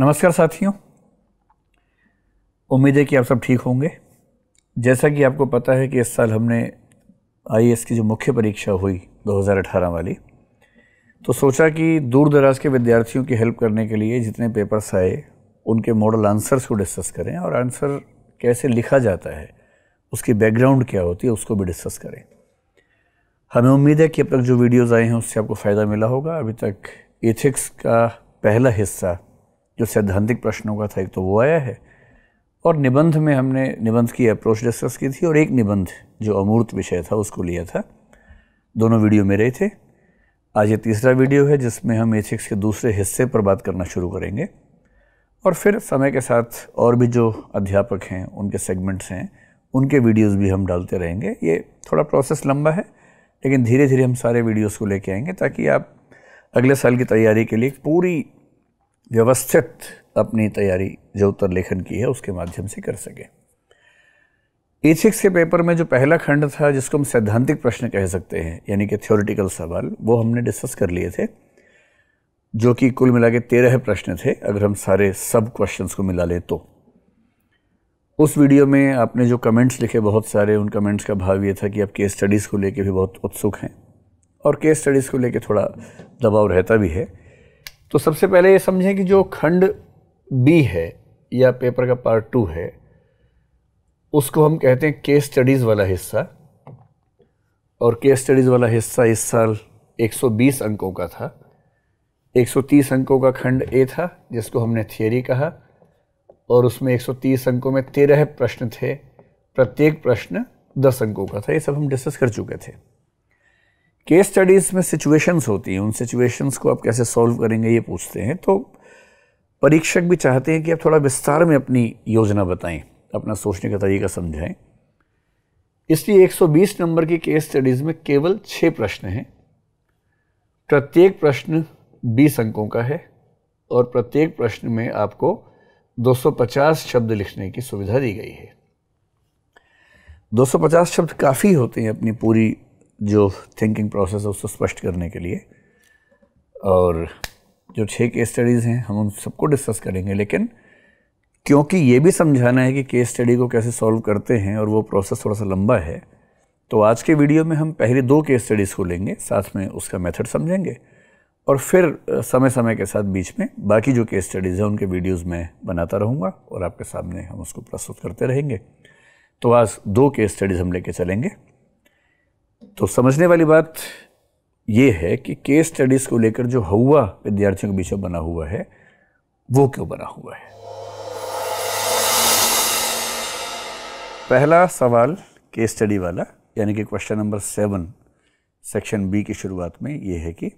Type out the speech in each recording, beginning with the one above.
नमस्कार साथियों उम्मीद है कि आप सब ठीक होंगे जैसा कि आपको पता है कि इस साल हमने आई की जो मुख्य परीक्षा हुई 2018 वाली तो सोचा कि दूर दराज के विद्यार्थियों की हेल्प करने के लिए जितने पेपर्स आए उनके मॉडल आंसर्स को डिस्कस करें और आंसर कैसे लिखा जाता है उसकी बैकग्राउंड क्या होती है उसको भी डिस्कस करें हमें उम्मीद है कि अब तक जो वीडियोज़ आए हैं उससे आपको फ़ायदा मिला होगा अभी तक एथिक्स का पहला हिस्सा जो सैद्धांतिक प्रश्नों का था एक तो वो आया है और निबंध में हमने निबंध की अप्रोच डिस्कस की थी और एक निबंध जो अमूर्त विषय था उसको लिया था दोनों वीडियो मेरे थे आज ये तीसरा वीडियो है जिसमें हम एथिक्स के दूसरे हिस्से पर बात करना शुरू करेंगे और फिर समय के साथ और भी जो अध्यापक हैं उनके सेगमेंट्स हैं उनके वीडियोस भी हम डालते रहेंगे ये थोड़ा प्रोसेस लंबा है लेकिन धीरे धीरे हम सारे वीडियोस को लेके आएंगे ताकि आप अगले साल की तैयारी के लिए पूरी व्यवस्थित अपनी तैयारी जो उत्तर लेखन की है उसके माध्यम से कर सकें एथिक्स सिक्स के पेपर में जो पहला खंड था जिसको हम सैद्धांतिक प्रश्न कह सकते हैं यानी कि थ्योरिटिकल सवाल वो हमने डिस्कस कर लिए थे जो कि कुल मिला के तेरह प्रश्न थे अगर हम सारे सब क्वेश्चंस को मिला ले तो उस वीडियो में आपने जो कमेंट्स लिखे बहुत सारे उन कमेंट्स का भाव ये था कि आप केस स्टडीज़ को लेके भी बहुत उत्सुक हैं और केस स्टडीज़ को लेके थोड़ा दबाव रहता भी है तो सबसे पहले ये समझें कि जो खंड बी है या पेपर का पार्ट टू है उसको हम कहते हैं केस स्टडीज़ वाला हिस्सा और केस स्टडीज़ वाला हिस्सा इस साल 120 अंकों का था 130 अंकों का खंड ए था जिसको हमने थियोरी कहा और उसमें 130 अंकों में तेरह प्रश्न थे प्रत्येक प्रश्न दस अंकों का था ये सब हम डिस्कस कर चुके थे केस स्टडीज़ में सिचुएशंस होती हैं उन सिचुएशंस को आप कैसे सॉल्व करेंगे ये पूछते हैं तो परीक्षक भी चाहते हैं कि आप थोड़ा विस्तार में अपनी योजना बताएं अपना सोचने का तरीका समझाएं इसलिए 120 नंबर की केस स्टडीज़ में केवल छः प्रश्न हैं प्रत्येक प्रश्न 20 अंकों का है और प्रत्येक प्रश्न में आपको 250 शब्द लिखने की सुविधा दी गई है 250 शब्द काफ़ी होते हैं अपनी पूरी जो थिंकिंग प्रोसेस है उसको स्पष्ट करने के लिए और जो छः केस स्टडीज़ हैं हम उन सबको डिस्कस करेंगे लेकिन क्योंकि ये भी समझाना है कि केस स्टडी को कैसे सॉल्व करते हैं और वो प्रोसेस थोड़ा सा लंबा है तो आज के वीडियो में हम पहले दो केस स्टडीज़ को लेंगे साथ में उसका मेथड समझेंगे और फिर समय समय के साथ बीच में बाकी जो केस स्टडीज़ हैं उनके वीडियोज़ मैं बनाता रहूँगा और आपके सामने हम उसको प्रस्तुत करते रहेंगे तो आज दो केस स्टडीज़ हम लेके चलेंगे तो समझने वाली बात ये है कि केस स्टडीज़ को लेकर जो हवा विद्यार्थियों के बीच में बना हुआ है वो क्यों बना हुआ है पहला सवाल केस स्टडी वाला यानी कि question number seven section B की शुरुआत में ये है कि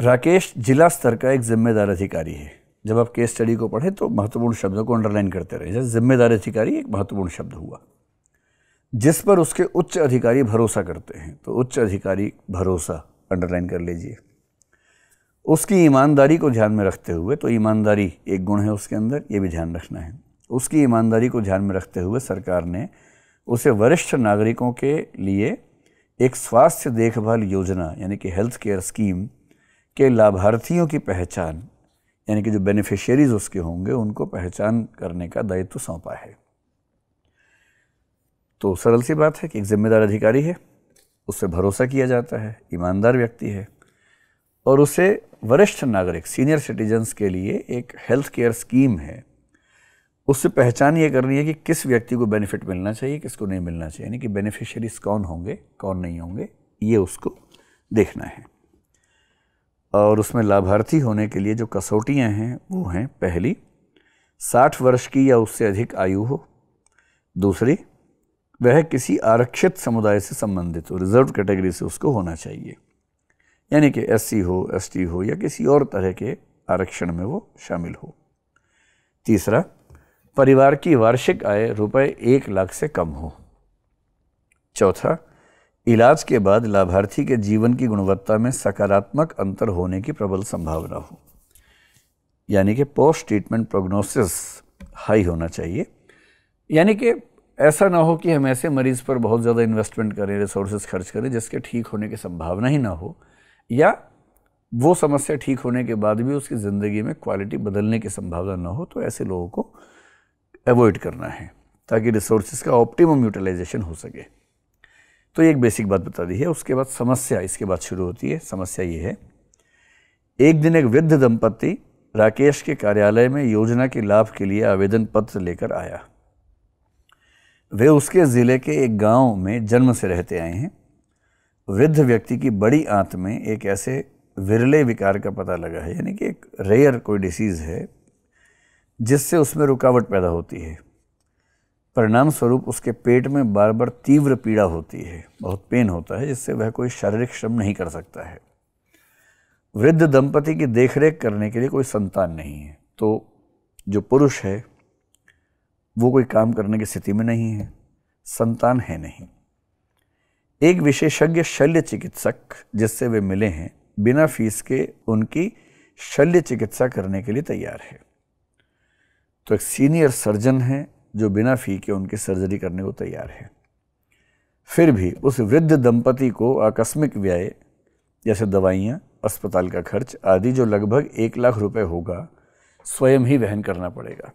राकेश जिला स्तर का एक जिम्मेदार अधिकारी है जब आप केस स्टडी को पढ़ें तो महत्वपूर्ण शब्दों को अंडरलाइन करते रहे जैसे जिम्मेदार अधिकारी एक महत्वपूर्ण शब्द हुआ जिस पर उसके उच्च अधिकारी भरोसा करते हैं तो उच्च अधिकारी भरोसा अंडरलाइन कर लीजिए उसकी ईमानदारी को ध्यान में रखते हुए तो ईमानदारी एक गुण है उसके अंदर ये भी ध्यान रखना है उसकी ईमानदारी को ध्यान में रखते हुए सरकार ने उसे वरिष्ठ नागरिकों के लिए एक स्वास्थ्य देखभाल योजना यानी कि हेल्थ केयर स्कीम के लाभार्थियों की पहचान यानी कि जो बेनिफिशियरीज उसके होंगे उनको पहचान करने का दायित्व सौंपा है तो सरल सी बात है कि एक जिम्मेदार अधिकारी है उस पर भरोसा किया जाता है ईमानदार व्यक्ति है और उसे वरिष्ठ नागरिक सीनियर सिटीजन्स के लिए एक हेल्थ केयर स्कीम है उससे पहचान ये करनी है कि किस व्यक्ति को बेनिफिट मिलना चाहिए किसको नहीं मिलना चाहिए यानी कि बेनिफिशरीज कौन होंगे कौन नहीं होंगे ये उसको देखना है और उसमें लाभार्थी होने के लिए जो कसौटियाँ हैं वो हैं पहली साठ वर्ष की या उससे अधिक आयु हो दूसरी वह किसी आरक्षित समुदाय से संबंधित हो रिजर्व कैटेगरी से उसको होना चाहिए यानी कि एस हो एस हो या किसी और तरह के आरक्षण में वो शामिल हो तीसरा परिवार की वार्षिक आय रुपए एक लाख से कम हो चौथा इलाज के बाद लाभार्थी के जीवन की गुणवत्ता में सकारात्मक अंतर होने की प्रबल संभावना हो यानी कि पोस्ट ट्रीटमेंट प्रोग्नोसिस हाई होना चाहिए यानी कि ऐसा ना हो कि हम ऐसे मरीज़ पर बहुत ज़्यादा इन्वेस्टमेंट करें रिसोर्सेज खर्च करें जिसके ठीक होने की संभावना ही ना हो या वो समस्या ठीक होने के बाद भी उसकी ज़िंदगी में क्वालिटी बदलने की संभावना ना हो तो ऐसे लोगों को अवॉइड करना है ताकि रिसोर्सेज का ऑप्टिमम यूटिलाइजेशन हो सके तो ये एक बेसिक बात बता दी है उसके बाद समस्या इसके बाद शुरू होती है समस्या ये है एक दिन एक वृद्ध दंपति राकेश के कार्यालय में योजना के लाभ के लिए आवेदन पत्र लेकर आया वे उसके ज़िले के एक गांव में जन्म से रहते आए हैं वृद्ध व्यक्ति की बड़ी आंत में एक ऐसे विरले विकार का पता लगा है यानी कि एक रेयर कोई डिसीज़ है जिससे उसमें रुकावट पैदा होती है परिणाम स्वरूप उसके पेट में बार बार तीव्र पीड़ा होती है बहुत पेन होता है जिससे वह कोई शारीरिक श्रम नहीं कर सकता है वृद्ध दंपति की देखरेख करने के लिए कोई संतान नहीं है तो जो पुरुष है वो कोई काम करने की स्थिति में नहीं है संतान है नहीं एक विशेषज्ञ शल्य चिकित्सक जिससे वे मिले हैं बिना फीस के उनकी शल्य चिकित्सा करने के लिए तैयार है तो एक सीनियर सर्जन है जो बिना फी के उनकी सर्जरी करने को तैयार है फिर भी उस वृद्ध दंपति को आकस्मिक व्यय जैसे दवाइयाँ अस्पताल का खर्च आदि जो लगभग एक लाख रुपए होगा स्वयं ही वहन करना पड़ेगा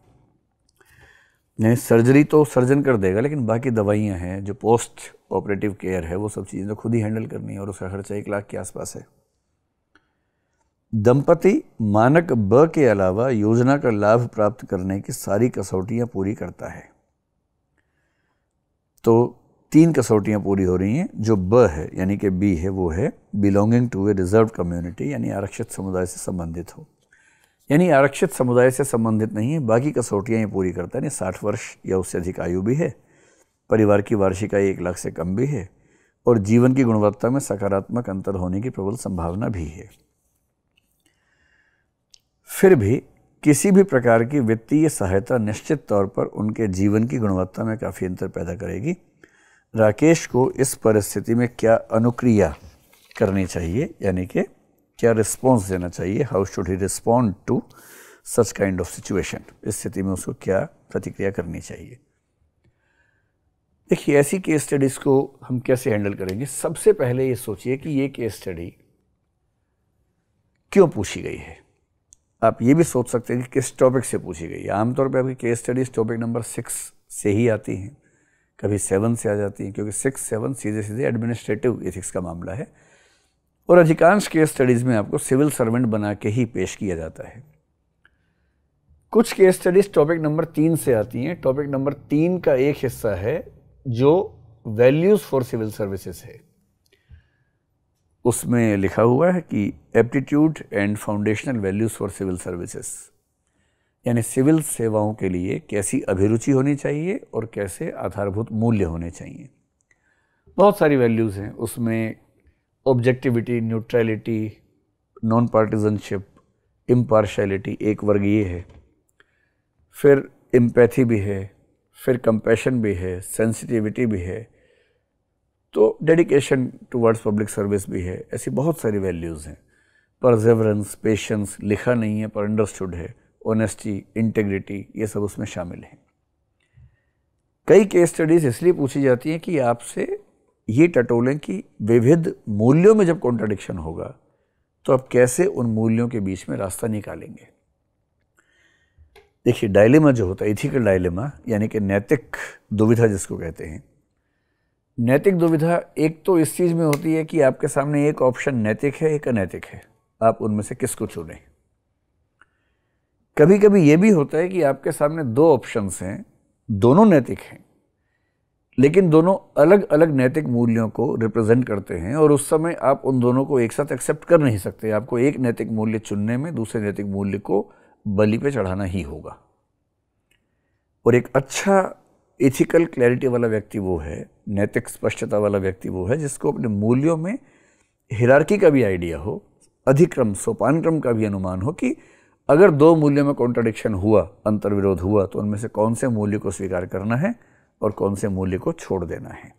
नहीं सर्जरी तो सर्जन कर देगा लेकिन बाकी दवाइयाँ हैं जो पोस्ट ऑपरेटिव केयर है वो सब चीज़ें तो खुद ही हैंडल करनी है और उसका खर्चा एक लाख के आसपास है दंपति मानक ब के अलावा योजना का लाभ प्राप्त करने की सारी कसौटियाँ पूरी करता है तो तीन कसौटियाँ पूरी हो रही हैं जो ब है यानी कि बी है वो है belonging to a reserve community यानी आरक्षित समुदाय से संबंधित हो यानी आरक्षित समुदाय से संबंधित नहीं है बाकी कसौटियाँ ये पूरी करता है यानी साठ वर्ष या उससे अधिक आयु भी है परिवार की वार्षिक आयु एक लाख से कम भी है और जीवन की गुणवत्ता में सकारात्मक अंतर होने की प्रबल संभावना भी है फिर भी किसी भी प्रकार की वित्तीय सहायता निश्चित तौर पर उनके जीवन की गुणवत्ता में काफ़ी अंतर पैदा करेगी राकेश को इस परिस्थिति में क्या अनुक्रिया करनी चाहिए यानी कि क्या रिस्पॉन्स देना चाहिए how should he respond to such kind of situation इस स्थिति में उसको क्या प्रतिक्रिया करनी चाहिए देखिए ऐसी केस स्टडीज़ को हम कैसे हैंडल करेंगे सबसे पहले ये सोचिए कि ये केस स्टडी क्यों पूछी गई है आप ये भी सोच सकते हैं कि किस टॉपिक से पूछी गई है आमतौर पर आपकी case studies topic number six से ही आती हैं कभी सेवन से आ जाती हैं क्योंकि सिक्स सेवन सीधे सीधे एडमिनिस्ट्रेटिव एथिक्स का मामला है और अधिकांश केस स्टडीज़ में आपको सिविल सर्वेंट बना के ही पेश किया जाता है कुछ केस स्टडीज़ टॉपिक नंबर तीन से आती हैं टॉपिक नंबर तीन का एक हिस्सा है जो वैल्यूज़ फॉर सिविल सर्विसेज है उसमें लिखा हुआ है कि aptitude and foundational values for civil services यानी सिविल सेवाओं के लिए कैसी अभिरुचि होनी चाहिए और कैसे आधारभूत मूल्य होने चाहिए बहुत सारी वैल्यूज़ हैं उसमें objectivity neutrality non partisanship impartiality एक वर्ग ये है फिर एम्पैथी भी है फिर कंपैशन भी है सेंसिटिविटी भी है तो डेडिकेशन टुवर्ड्स पब्लिक सर्विस भी है ऐसी बहुत सारी वैल्यूज़ हैं परजेवरेंस पेशेंस लिखा नहीं है पर अंडरस्टूड है ऑनेस्टी इंटेग्रिटी ये सब उसमें शामिल हैं कई केस स्टडीज़ इसलिए पूछी जाती हैं कि आपसे ये टटोलें कि विविध मूल्यों में जब कॉन्ट्रडिक्शन होगा तो आप कैसे उन मूल्यों के बीच में रास्ता निकालेंगे देखिए डायलेमा जो होता है इथिकल डायलेमा यानी कि नैतिक दुविधा जिसको कहते हैं नैतिक दुविधा एक तो इस चीज़ में होती है कि आपके सामने एक ऑप्शन नैतिक है एक अनैतिक है आप उनमें से किसको चुनें कभी कभी ये भी होता है कि आपके सामने दो ऑप्शंस हैं दोनों नैतिक हैं लेकिन दोनों अलग अलग नैतिक मूल्यों को रिप्रेजेंट करते हैं और उस समय आप उन दोनों को एक साथ एक्सेप्ट कर नहीं सकते आपको एक नैतिक मूल्य चुनने में दूसरे नैतिक मूल्य को बलि पे चढ़ाना ही होगा और एक अच्छा एथिकल क्लैरिटी वाला व्यक्ति वो है नैतिक स्पष्टता वाला व्यक्ति वो है जिसको अपने मूल्यों में हिरार्की का भी आइडिया हो अधिक्रम सोपान क्रम का भी अनुमान हो कि अगर दो मूल्यों में कॉन्ट्राडिक्शन हुआ अंतर्विरोध हुआ तो उनमें से कौन से मूल्य को स्वीकार करना है और कौन से मूल्य को छोड़ देना है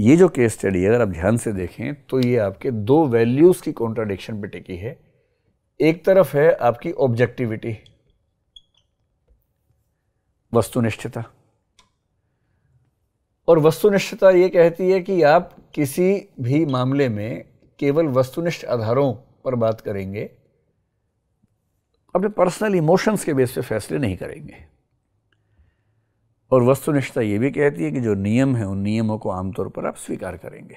ये जो केस स्टडी है अगर आप ध्यान से देखें तो ये आपके दो वैल्यूज़ की कॉन्ट्राडिक्शन पे टिकी है एक तरफ है आपकी ऑब्जेक्टिविटी वस्तुनिष्ठता और वस्तुनिष्ठता ये कहती है कि आप किसी भी मामले में केवल वस्तुनिष्ठ आधारों पर बात करेंगे अपने पर्सनल इमोशंस के बेस पे फैसले नहीं करेंगे और वस्तुनिष्ठता ये भी कहती है कि जो नियम है उन नियमों को आमतौर पर आप स्वीकार करेंगे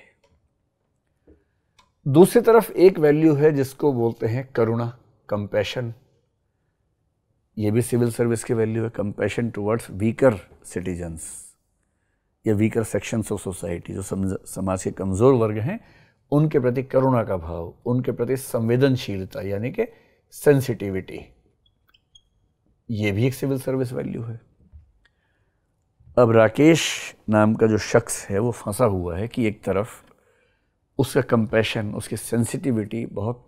दूसरी तरफ एक वैल्यू है जिसको बोलते हैं करुणा कंपैशन ये भी सिविल सर्विस की वैल्यू है कंपैशन टुवर्ड्स वीकर सिटीजन्स या वीकर सेक्शंस ऑफ सोसाइटी जो समाज के कमज़ोर वर्ग हैं उनके प्रति करुणा का भाव उनके प्रति संवेदनशीलता यानी कि सेंसिटिविटी ये भी एक सिविल सर्विस वैल्यू है अब राकेश नाम का जो शख्स है वो फंसा हुआ है कि एक तरफ उसका कंपैशन उसकी सेंसिटिविटी बहुत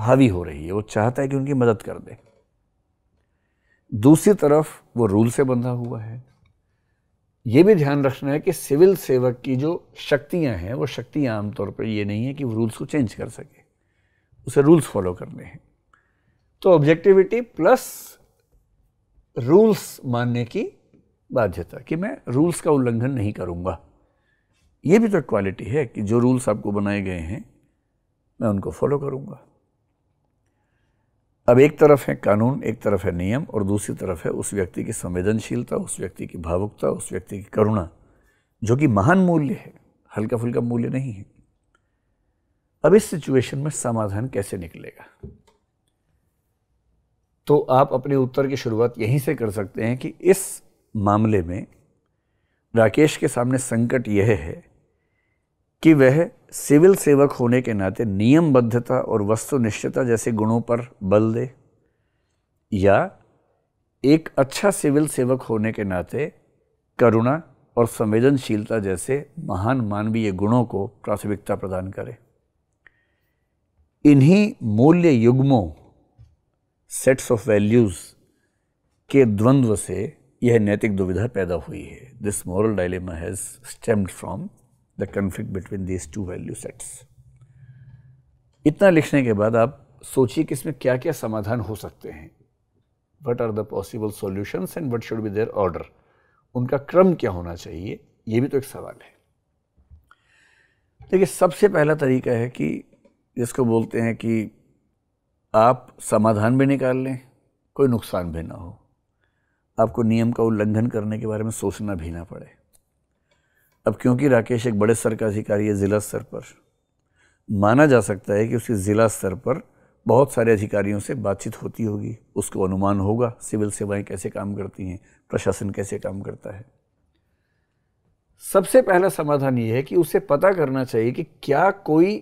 हावी हो रही है वो चाहता है कि उनकी मदद कर दे दूसरी तरफ वो रूल से बंधा हुआ है ये भी ध्यान रखना है कि सिविल सेवक की जो शक्तियां हैं वो शक्तियां आमतौर पर ये नहीं है कि वो रूल्स को चेंज कर सके उसे रूल्स फॉलो करने हैं तो ऑब्जेक्टिविटी प्लस रूल्स मानने की बाध्यता कि मैं रूल्स का उल्लंघन नहीं करूंगा ये भी तो क्वालिटी है कि जो रूल्स आपको बनाए गए हैं मैं उनको फॉलो करूंगा अब एक तरफ है कानून एक तरफ है नियम और दूसरी तरफ है उस व्यक्ति की संवेदनशीलता उस व्यक्ति की भावुकता उस व्यक्ति की करुणा जो कि महान मूल्य है हल्का फुल्का मूल्य नहीं है अब इस सिचुएशन में समाधान कैसे निकलेगा तो आप अपने उत्तर की शुरुआत यहीं से कर सकते हैं कि इस मामले में राकेश के सामने संकट यह है कि वह सिविल सेवक होने के नाते नियमबद्धता और वस्तुनिष्ठता जैसे गुणों पर बल दे या एक अच्छा सिविल सेवक होने के नाते करुणा और संवेदनशीलता जैसे महान मानवीय गुणों को प्राथमिकता प्रदान करे इन्हीं मूल्य युग्मों सेट्स ऑफ वैल्यूज़ के द्वंद्व से यह नैतिक दुविधा पैदा हुई है this moral dilemma has stemmed from the conflict between this two value sets इतना लिखने के बाद आप सोचिए कि इसमें क्या क्या समाधान हो सकते हैं what are the possible solution and what should be their order उनका क्रम क्या होना चाहिए यह भी तो एक सवाल है देखिए सबसे पहला तरीका है कि जिसको बोलते हैं कि आप समाधान भी निकाल लें कोई नुकसान भी ना हो आपको नियम का उल्लंघन करने के बारे में सोचना भी ना पड़े अब क्योंकि राकेश एक बड़े स्तर का अधिकारी है ज़िला स्तर पर माना जा सकता है कि उसके ज़िला स्तर पर बहुत सारे अधिकारियों से बातचीत होती होगी उसको अनुमान होगा सिविल सेवाएं कैसे काम करती हैं प्रशासन कैसे काम करता है सबसे पहला समाधान यह है कि उसे पता करना चाहिए कि क्या कोई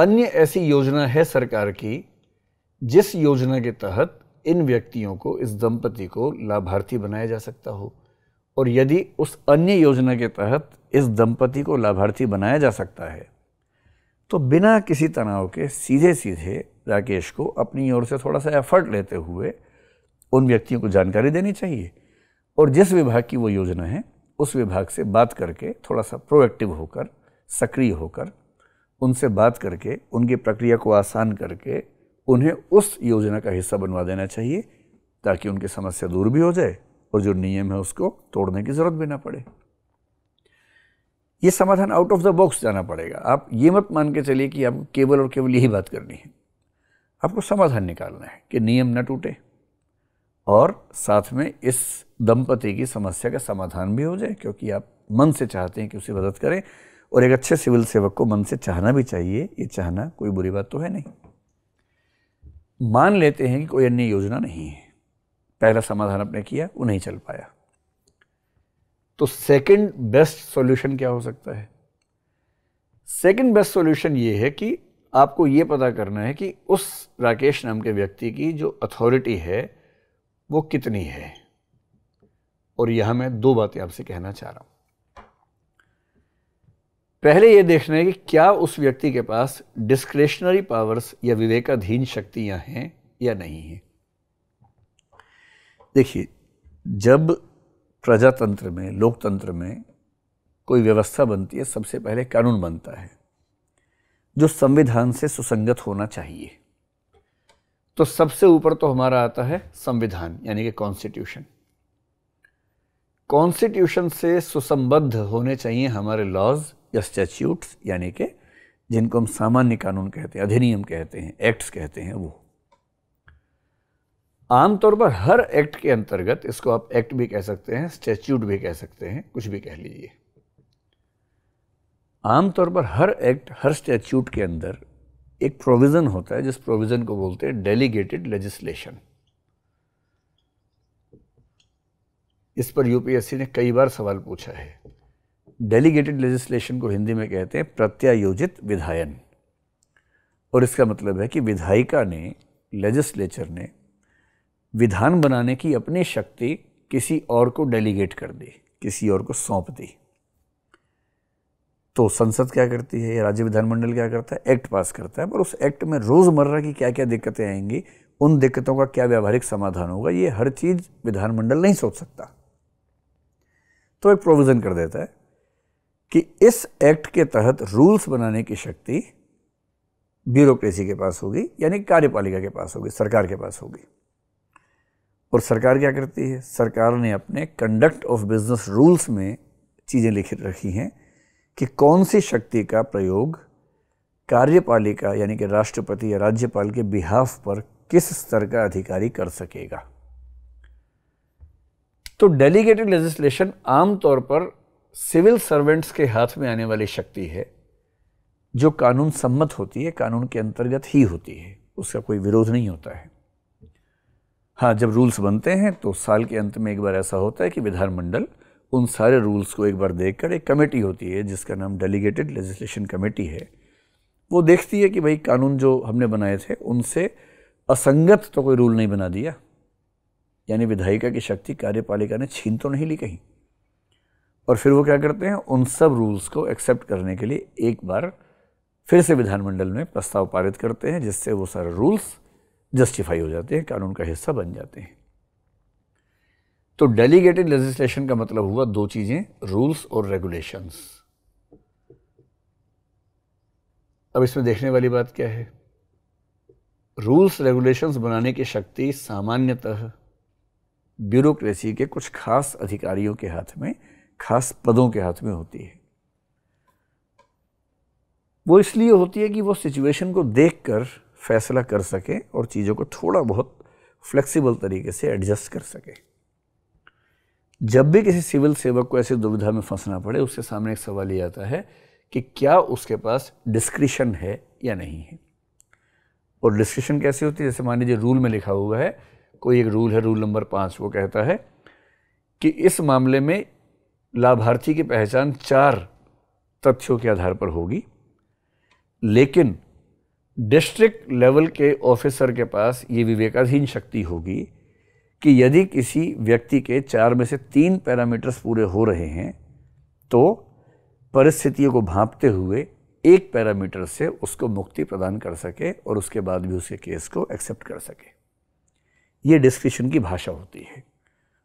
अन्य ऐसी योजना है सरकार की जिस योजना के तहत इन व्यक्तियों को इस दंपति को लाभार्थी बनाया जा सकता हो और यदि उस अन्य योजना के तहत इस दंपति को लाभार्थी बनाया जा सकता है तो बिना किसी तनाव के सीधे सीधे राकेश को अपनी ओर से थोड़ा सा एफर्ट लेते हुए उन व्यक्तियों को जानकारी देनी चाहिए और जिस विभाग की वो योजना है उस विभाग से बात करके थोड़ा सा प्रोएक्टिव होकर सक्रिय होकर उनसे बात करके उनकी प्रक्रिया को आसान करके उन्हें उस योजना का हिस्सा बनवा देना चाहिए ताकि उनकी समस्या दूर भी हो जाए और जो नियम है उसको तोड़ने की ज़रूरत भी ना पड़े ये समाधान आउट ऑफ द बॉक्स जाना पड़ेगा आप ये मत मान के चलिए कि आपको केवल और केवल यही बात करनी है आपको समाधान निकालना है कि नियम ना टूटे और साथ में इस दंपति की समस्या का समाधान भी हो जाए क्योंकि आप मन से चाहते हैं कि उसे मदद करें और एक अच्छे सिविल सेवक को मन से चाहना भी चाहिए ये चाहना कोई बुरी बात तो है नहीं मान लेते हैं कि कोई अन्य योजना नहीं है पहला समाधान आपने किया वो नहीं चल पाया तो सेकंड बेस्ट सॉल्यूशन क्या हो सकता है सेकंड बेस्ट सॉल्यूशन ये है कि आपको ये पता करना है कि उस राकेश नाम के व्यक्ति की जो अथॉरिटी है वो कितनी है और यहां मैं दो बातें आपसे कहना चाह रहा हूं पहले ये देखना है कि क्या उस व्यक्ति के पास डिस्क्रिशनरी पावर्स या विवेकाधीन शक्तियां हैं या नहीं हैं देखिए जब प्रजातंत्र में लोकतंत्र में कोई व्यवस्था बनती है सबसे पहले कानून बनता है जो संविधान से सुसंगत होना चाहिए तो सबसे ऊपर तो हमारा आता है संविधान यानी कि कॉन्स्टिट्यूशन कॉन्स्टिट्यूशन से सुसंबद्ध होने चाहिए हमारे लॉज या स्टैच्यूट्स यानी कि जिनको हम सामान्य कानून कहते हैं अधिनियम कहते हैं एक्ट्स कहते हैं वो आमतौर पर हर एक्ट के अंतर्गत इसको आप एक्ट भी कह सकते हैं स्टैच्यूट भी कह सकते हैं कुछ भी कह लीजिए आमतौर पर हर एक्ट हर स्टैच्यूट के अंदर एक प्रोविज़न होता है जिस प्रोविज़न को बोलते हैं डेलीगेटेड लेजिस्लेशन इस पर यूपीएससी ने कई बार सवाल पूछा है डेलीगेटेड लेजिस्लेशन को हिंदी में कहते हैं प्रत्यायोजित विधायन और इसका मतलब है कि विधायिका ने लेजिस्लेचर ने विधान बनाने की अपनी शक्ति किसी और को डेलीगेट कर दी किसी और को सौंप दी तो संसद क्या करती है या राज्य विधानमंडल क्या करता है एक्ट पास करता है पर उस एक्ट में रोज़मर्रा की क्या क्या दिक्कतें आएंगी उन दिक्कतों का क्या व्यावहारिक समाधान होगा ये हर चीज़ विधानमंडल नहीं सोच सकता तो एक प्रोविज़न कर देता है कि इस एक्ट के तहत रूल्स बनाने की शक्ति ब्यूरोक्रेसी के पास होगी यानी कार्यपालिका के पास होगी सरकार के पास होगी और सरकार क्या करती है सरकार ने अपने कंडक्ट ऑफ बिजनेस रूल्स में चीज़ें लिख रखी हैं कि कौन सी शक्ति का प्रयोग कार्यपालिका यानी कि राष्ट्रपति या राज्यपाल के बिहाफ पर किस स्तर का अधिकारी कर सकेगा तो डेलीगेटेड लेजिस्लेशन आमतौर पर सिविल सर्वेंट्स के हाथ में आने वाली शक्ति है जो कानून सम्मत होती है कानून के अंतर्गत ही होती है उसका कोई विरोध नहीं होता है हाँ जब रूल्स बनते हैं तो साल के अंत में एक बार ऐसा होता है कि विधानमंडल उन सारे रूल्स को एक बार देखकर एक कमेटी होती है जिसका नाम डेलीगेटेड लेजिस्लेशन कमेटी है वो देखती है कि भाई कानून जो हमने बनाए थे उनसे असंगत तो कोई रूल नहीं बना दिया यानी विधायिका की शक्ति कार्यपालिका ने छीन तो नहीं ली कहीं और फिर वो क्या करते हैं उन सब रूल्स को एक्सेप्ट करने के लिए एक बार फिर से विधानमंडल में प्रस्ताव पारित करते हैं जिससे वो सारे रूल्स जस्टिफाई हो जाते हैं कानून का हिस्सा बन जाते हैं तो डेलीगेटेड लेजिस्लेशन का मतलब हुआ दो चीज़ें रूल्स और रेगुलेशंस अब इसमें देखने वाली बात क्या है रूल्स रेगुलेशंस बनाने की शक्ति सामान्यतः ब्यूरोक्रेसी के कुछ खास अधिकारियों के हाथ में खास पदों के हाथ में होती है वो इसलिए होती है कि वो सिचुएशन को देख कर फैसला कर सके और चीज़ों को थोड़ा बहुत फ्लेक्सिबल तरीके से एडजस्ट कर सके जब भी किसी सिविल सेवक को ऐसी दुविधा में फंसना पड़े उसके सामने एक सवाल ये आता है कि क्या उसके पास डिस्क्रिशन है या नहीं है और डिस्क्रिशन कैसे होती है जैसे मान लीजिए रूल में लिखा हुआ है कोई एक रूल है रूल नंबर पाँच वो कहता है कि इस मामले में लाभार्थी की पहचान चार तथ्यों के आधार पर होगी लेकिन डिस्ट्रिक्ट लेवल के ऑफिसर के पास ये विवेकाधीन शक्ति होगी कि यदि किसी व्यक्ति के चार में से तीन पैरामीटर्स पूरे हो रहे हैं तो परिस्थितियों को भांपते हुए एक पैरामीटर से उसको मुक्ति प्रदान कर सके और उसके बाद भी उसके केस को एक्सेप्ट कर सके ये डिस्क्रिप्शन की भाषा होती है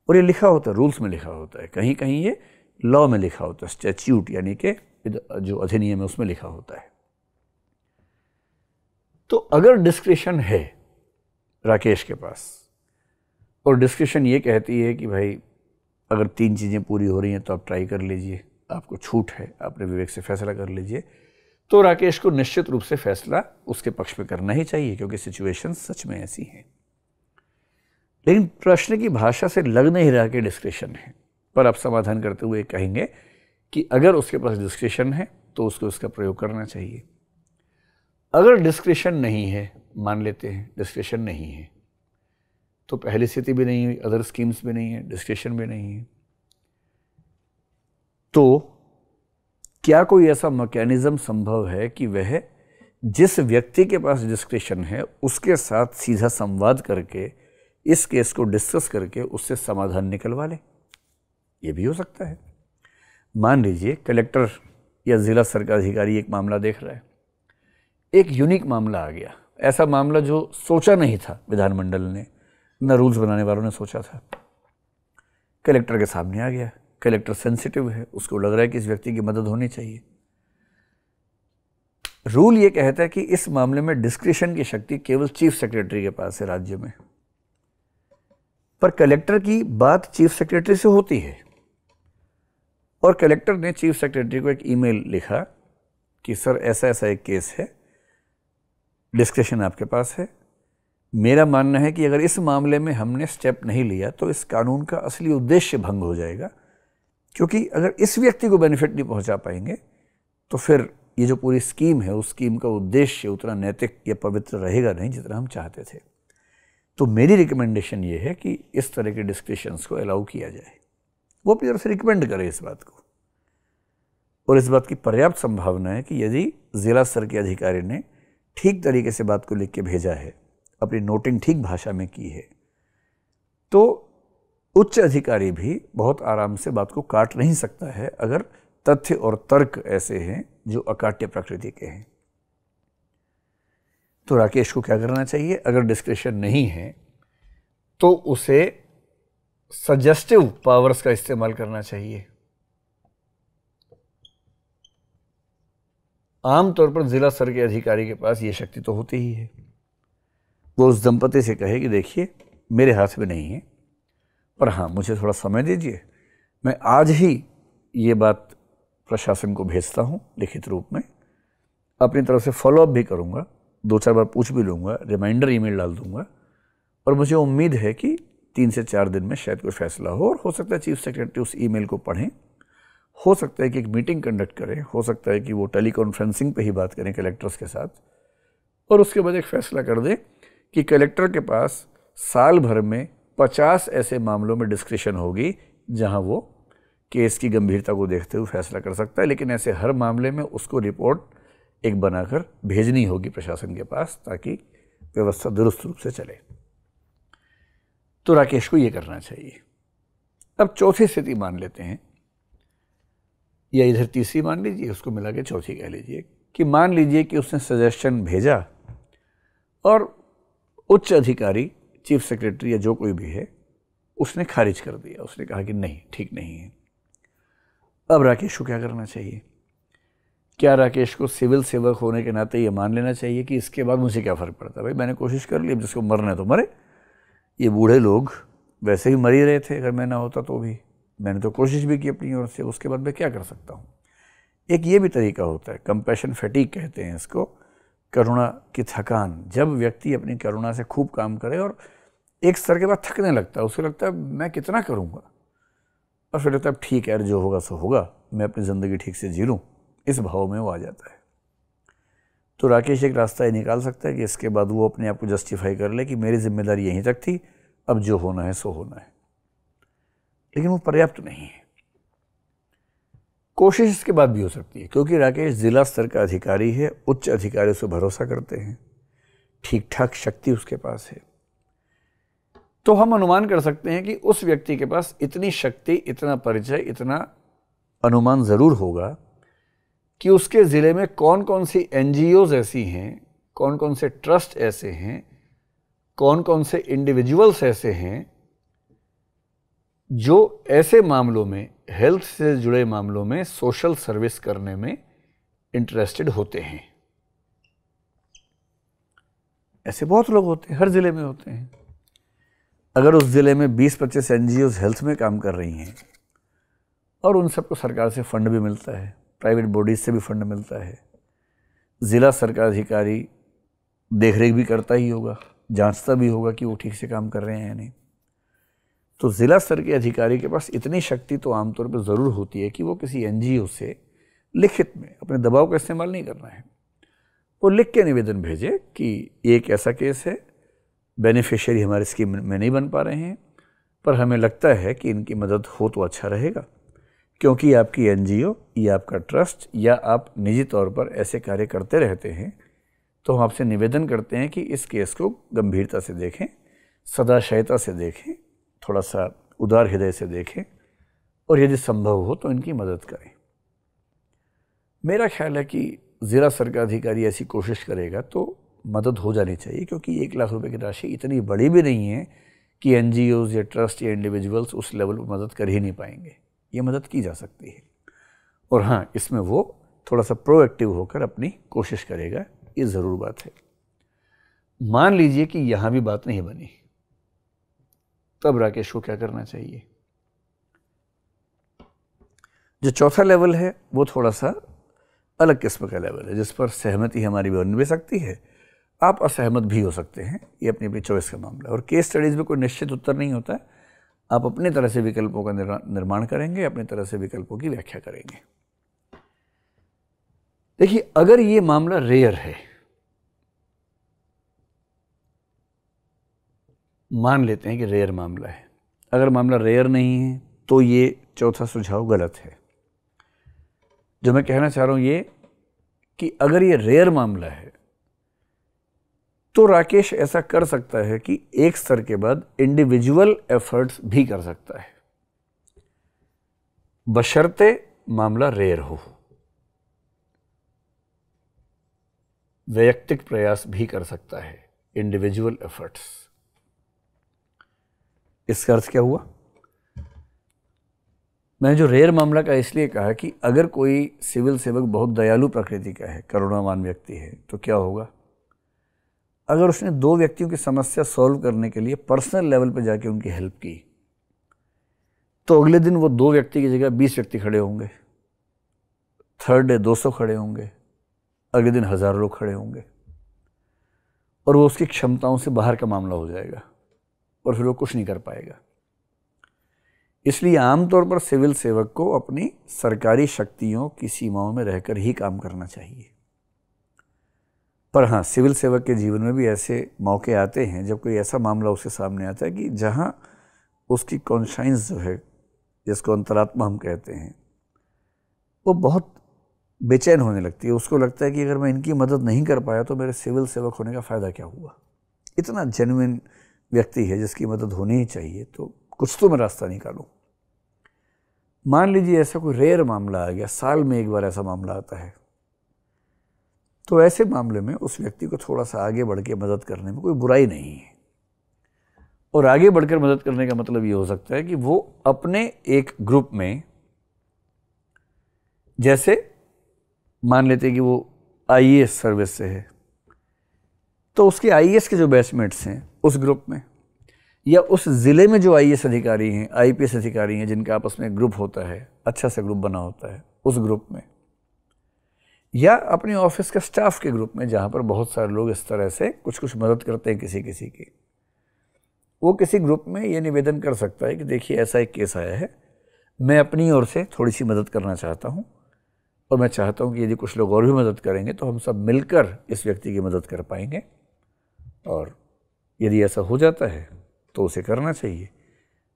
और ये लिखा होता है रूल्स में लिखा होता है कहीं कहीं ये लॉ में लिखा होता है स्टैच्यूट यानी कि जो अधिनियम है उसमें लिखा होता है तो अगर डिस्क्रिशन है राकेश के पास और डिस्क्रिशन ये कहती है कि भाई अगर तीन चीज़ें पूरी हो रही हैं तो आप ट्राई कर लीजिए आपको छूट है आपने विवेक से फैसला कर लीजिए तो राकेश को निश्चित रूप से फैसला उसके पक्ष में करना ही चाहिए क्योंकि सिचुएशन सच में ऐसी है लेकिन प्रश्न की भाषा से लग नहीं रहा कि डिस्क्रिशन है पर आप समाधान करते हुए कहेंगे कि अगर उसके पास डिस्क्रिशन है तो उसको उसका प्रयोग करना चाहिए अगर डिस्क्रिप्शन नहीं है मान लेते हैं डिस्क्रिशन नहीं है तो पहली स्थिति भी नहीं हुई अदर स्कीम्स भी नहीं है डिस्क्रिप्शन भी नहीं है तो क्या कोई ऐसा मैकेनिज़्म संभव है कि वह जिस व्यक्ति के पास डिस्क्रिप्शन है उसके साथ सीधा संवाद करके इस केस को डिस्कस करके उससे समाधान निकलवा लें ये भी हो सकता है मान लीजिए कलेक्टर या ज़िला सरकार अधिकारी एक मामला देख रहा है एक यूनिक मामला आ गया ऐसा मामला जो सोचा नहीं था विधानमंडल ने न रूल्स बनाने वालों ने सोचा था कलेक्टर के सामने आ गया कलेक्टर सेंसिटिव है उसको लग रहा है कि इस व्यक्ति की मदद होनी चाहिए रूल ये कहता है कि इस मामले में डिस्क्रिशन की शक्ति केवल चीफ सेक्रेटरी के पास है राज्य में पर कलेक्टर की बात चीफ सेक्रेटरी से होती है और कलेक्टर ने चीफ सेक्रेटरी को एक ईमेल लिखा कि सर ऐसा ऐसा एक केस है डिस्कशन आपके पास है मेरा मानना है कि अगर इस मामले में हमने स्टेप नहीं लिया तो इस कानून का असली उद्देश्य भंग हो जाएगा क्योंकि अगर इस व्यक्ति को बेनिफिट नहीं पहुंचा पाएंगे तो फिर ये जो पूरी स्कीम है उस स्कीम का उद्देश्य उतना नैतिक या पवित्र रहेगा नहीं जितना हम चाहते थे तो मेरी रिकमेंडेशन ये है कि इस तरह के डिस्कशंस को अलाउ किया जाए वो से रिकमेंड करें इस बात को और इस बात की पर्याप्त संभावना है कि यदि ज़िला स्तर के अधिकारी ने ठीक तरीके से बात को लिख के भेजा है अपनी नोटिंग ठीक भाषा में की है तो उच्च अधिकारी भी बहुत आराम से बात को काट नहीं सकता है अगर तथ्य और तर्क ऐसे हैं जो अकाट्य प्रकृति के हैं तो राकेश को क्या करना चाहिए अगर डिस्क्रिप्शन नहीं है तो उसे सजेस्टिव पावर्स का इस्तेमाल करना चाहिए आमतौर पर ज़िला स्तर के अधिकारी के पास ये शक्ति तो होती ही है वो उस दंपति से कहे कि देखिए मेरे हाथ में नहीं है पर हाँ मुझे थोड़ा समय दीजिए मैं आज ही ये बात प्रशासन को भेजता हूँ लिखित रूप में अपनी तरफ से फॉलोअप भी करूँगा दो चार बार पूछ भी लूँगा रिमाइंडर ईमेल डाल दूँगा और मुझे उम्मीद है कि तीन से चार दिन में शायद कोई फैसला हो और हो सकता है चीफ सेक्रेटरी उस ई को पढ़ें हो सकता है कि एक मीटिंग कंडक्ट करें हो सकता है कि वो टेली कॉन्फ्रेंसिंग पर ही बात करें कलेक्टर्स के साथ और उसके बाद एक फैसला कर दें कि कलेक्टर के पास साल भर में पचास ऐसे मामलों में डिस्क्रिशन होगी जहां वो केस की गंभीरता को देखते हुए फैसला कर सकता है लेकिन ऐसे हर मामले में उसको रिपोर्ट एक बनाकर भेजनी होगी प्रशासन के पास ताकि व्यवस्था दुरुस्त रूप से चले तो राकेश को ये करना चाहिए अब चौथी स्थिति मान लेते हैं या इधर तीसरी मान लीजिए उसको मिला के चौथी कह लीजिए कि मान लीजिए कि उसने सजेशन भेजा और उच्च अधिकारी चीफ सेक्रेटरी या जो कोई भी है उसने खारिज कर दिया उसने कहा कि नहीं ठीक नहीं है अब राकेश को क्या करना चाहिए क्या राकेश को सिविल सेवक होने के नाते ये मान लेना चाहिए कि इसके बाद मुझे क्या फ़र्क पड़ता है भाई मैंने कोशिश कर ली जिसको मरना है तो मरे ये बूढ़े लोग वैसे ही मर ही रहे थे अगर मैं ना होता तो भी मैंने तो कोशिश भी की अपनी ओर से उसके बाद मैं क्या कर सकता हूँ एक ये भी तरीका होता है कंपैशन फटीक कहते हैं इसको करुणा की थकान जब व्यक्ति अपनी करुणा से खूब काम करे और एक स्तर के बाद थकने लगता है उसे लगता है मैं कितना करूँगा और फिर लगता है ठीक है जो होगा सो होगा मैं अपनी ज़िंदगी ठीक से जी लूँ इस भाव में वो आ जाता है तो राकेश एक रास्ता ये निकाल सकता है कि इसके बाद वो अपने आप को जस्टिफाई कर ले कि मेरी जिम्मेदारी यहीं तक थी अब जो होना है सो होना है लेकिन वो पर्याप्त नहीं है कोशिश इसके बाद भी हो सकती है क्योंकि राकेश ज़िला स्तर का अधिकारी है उच्च अधिकारी उसे भरोसा करते हैं ठीक ठाक शक्ति उसके पास है तो हम अनुमान कर सकते हैं कि उस व्यक्ति के पास इतनी शक्ति इतना परिचय इतना अनुमान ज़रूर होगा कि उसके ज़िले में कौन कौन सी एन ऐसी हैं कौन कौन से ट्रस्ट ऐसे हैं कौन कौन से इंडिविजुअल्स ऐसे हैं जो ऐसे मामलों में हेल्थ से जुड़े मामलों में सोशल सर्विस करने में इंटरेस्टेड होते हैं ऐसे बहुत लोग होते हैं हर ज़िले में होते हैं अगर उस ज़िले में 20-25 एन हेल्थ में काम कर रही हैं और उन सबको सरकार से फंड भी मिलता है प्राइवेट बॉडीज से भी फंड मिलता है ज़िला सरकार अधिकारी देखरेख भी करता ही होगा जांचता भी होगा कि वो ठीक से काम कर रहे हैं या नहीं तो ज़िला स्तर के अधिकारी के पास इतनी शक्ति तो आमतौर पर ज़रूर होती है कि वो किसी एन से लिखित में अपने दबाव का इस्तेमाल नहीं करना है वो लिख के निवेदन भेजे कि एक ऐसा केस है बेनिफिशियरी हमारे स्कीम में नहीं बन पा रहे हैं पर हमें लगता है कि इनकी मदद हो तो अच्छा रहेगा क्योंकि आपकी ओ या आपका ट्रस्ट या आप निजी तौर पर ऐसे कार्य करते रहते हैं तो हम आपसे निवेदन करते हैं कि इस केस को गंभीरता से देखें सदाशयता से देखें थोड़ा सा उदार हृदय से देखें और यदि संभव हो तो इनकी मदद करें मेरा ख्याल है कि ज़िला सरकार अधिकारी ऐसी कोशिश करेगा तो मदद हो जानी चाहिए क्योंकि एक लाख रुपए की राशि इतनी बड़ी भी नहीं है कि एन या ट्रस्ट या इंडिविजुअल्स उस लेवल पर मदद कर ही नहीं पाएंगे ये मदद की जा सकती है और हाँ इसमें वो थोड़ा सा प्रोएक्टिव होकर अपनी कोशिश करेगा ये ज़रूर बात है मान लीजिए कि यहाँ भी बात नहीं बनी तब राकेश को क्या करना चाहिए जो चौथा लेवल है वो थोड़ा सा अलग किस्म का लेवल है जिस पर सहमति हमारी बन भी सकती है आप असहमत भी हो सकते हैं ये अपनी अपनी चॉइस का मामला और केस स्टडीज़ में कोई निश्चित उत्तर नहीं होता है आप अपने तरह से विकल्पों का निर्माण करेंगे अपने तरह से विकल्पों की व्याख्या करेंगे देखिए अगर ये मामला रेयर है मान लेते हैं कि रेयर मामला है अगर मामला रेयर नहीं है तो ये चौथा सुझाव गलत है जो मैं कहना चाह रहा हूं ये कि अगर ये रेयर मामला है तो राकेश ऐसा कर सकता है कि एक स्तर के बाद इंडिविजुअल एफर्ट्स भी कर सकता है बशर्ते मामला रेयर हो वैयक्तिक प्रयास भी कर सकता है इंडिविजुअल एफर्ट्स इसका अर्थ क्या हुआ मैंने जो रेयर मामला का इसलिए कहा कि अगर कोई सिविल सेवक बहुत दयालु प्रकृति का है करुणावान व्यक्ति है तो क्या होगा अगर उसने दो व्यक्तियों की समस्या सॉल्व करने के लिए पर्सनल लेवल पर जाके उनकी हेल्प की तो अगले दिन वो दो व्यक्ति की जगह बीस व्यक्ति खड़े होंगे थर्ड डे दो सौ खड़े होंगे अगले दिन हज़ार लोग खड़े होंगे और वो उसकी क्षमताओं से बाहर का मामला हो जाएगा और फिर वो कुछ नहीं कर पाएगा इसलिए आमतौर पर सिविल सेवक को अपनी सरकारी शक्तियों की सीमाओं में रहकर ही काम करना चाहिए पर हाँ सिविल सेवक के जीवन में भी ऐसे मौके आते हैं जब कोई ऐसा मामला उसके सामने आता है कि जहाँ उसकी कॉन्शाइंस जो है जिसको अंतरात्मा हम कहते हैं वो बहुत बेचैन होने लगती है उसको लगता है कि अगर मैं इनकी मदद नहीं कर पाया तो मेरे सिविल सेवक होने का फ़ायदा क्या हुआ इतना जेनुइन व्यक्ति है जिसकी मदद होनी ही चाहिए तो कुछ तो मैं रास्ता निकालूँ मान लीजिए ऐसा कोई रेयर मामला आ गया साल में एक बार ऐसा मामला आता है तो ऐसे मामले में उस व्यक्ति को थोड़ा सा आगे बढ़ के मदद करने में कोई बुराई नहीं है और आगे बढ़कर मदद करने का मतलब ये हो सकता है कि वो अपने एक ग्रुप में जैसे मान लेते हैं कि वो आई सर्विस से है तो उसके आई के जो बेस्टमेट्स हैं उस ग्रुप में या उस ज़िले में जो आई अधिकारी हैं आई अधिकारी हैं जिनका आपस में ग्रुप होता है अच्छा सा ग्रुप बना होता है उस ग्रुप में या अपने ऑफिस के स्टाफ के ग्रुप में जहाँ पर बहुत सारे लोग इस तरह से कुछ कुछ मदद करते हैं किसी किसी की वो किसी ग्रुप में ये निवेदन कर सकता है कि देखिए ऐसा एक केस आया है मैं अपनी ओर से थोड़ी सी मदद करना चाहता हूँ और मैं चाहता हूँ कि यदि कुछ लोग और भी मदद करेंगे तो हम सब मिलकर इस व्यक्ति की मदद कर पाएंगे और यदि ऐसा हो जाता है तो उसे करना चाहिए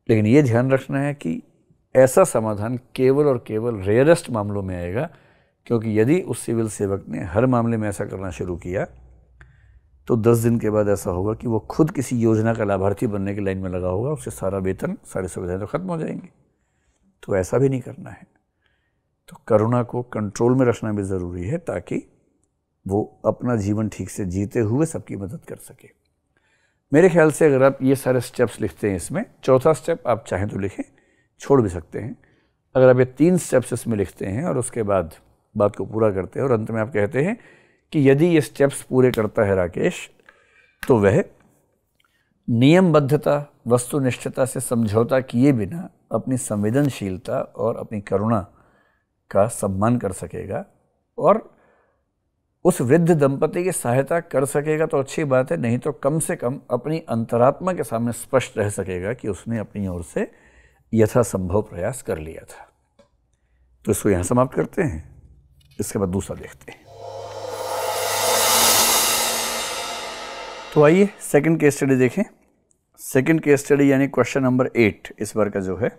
लेकिन ये ध्यान रखना है कि ऐसा समाधान केवल और केवल रेयरेस्ट मामलों में आएगा क्योंकि यदि उस सिविल सेवक ने हर मामले में ऐसा करना शुरू किया तो दस दिन के बाद ऐसा होगा कि वो खुद किसी योजना का लाभार्थी बनने की लाइन में लगा होगा उससे सारा वेतन सारी सुविधाएं तो खत्म हो जाएंगी तो ऐसा भी नहीं करना है तो करुणा को कंट्रोल में रखना भी ज़रूरी है ताकि वो अपना जीवन ठीक से जीते हुए सबकी मदद कर सके मेरे ख्याल से अगर आप ये सारे स्टेप्स लिखते हैं इसमें चौथा स्टेप आप चाहें तो लिखें छोड़ भी सकते हैं अगर आप ये तीन स्टेप्स इसमें लिखते हैं और उसके बाद बात को पूरा करते हैं और अंत में आप कहते हैं कि यदि ये स्टेप्स पूरे करता है राकेश तो वह नियमबद्धता वस्तुनिष्ठता से समझौता किए बिना अपनी संवेदनशीलता और अपनी करुणा का सम्मान कर सकेगा और उस वृद्ध दंपति की सहायता कर सकेगा तो अच्छी बात है नहीं तो कम से कम अपनी अंतरात्मा के सामने स्पष्ट रह सकेगा कि उसने अपनी ओर से यथासंभव प्रयास कर लिया था तो इसको यहाँ समाप्त करते हैं इसके बाद दूसरा देखते हैं तो आइए सेकंड केस स्टडी देखें सेकंड केस स्टडी यानी क्वेश्चन नंबर एट इस बार का जो है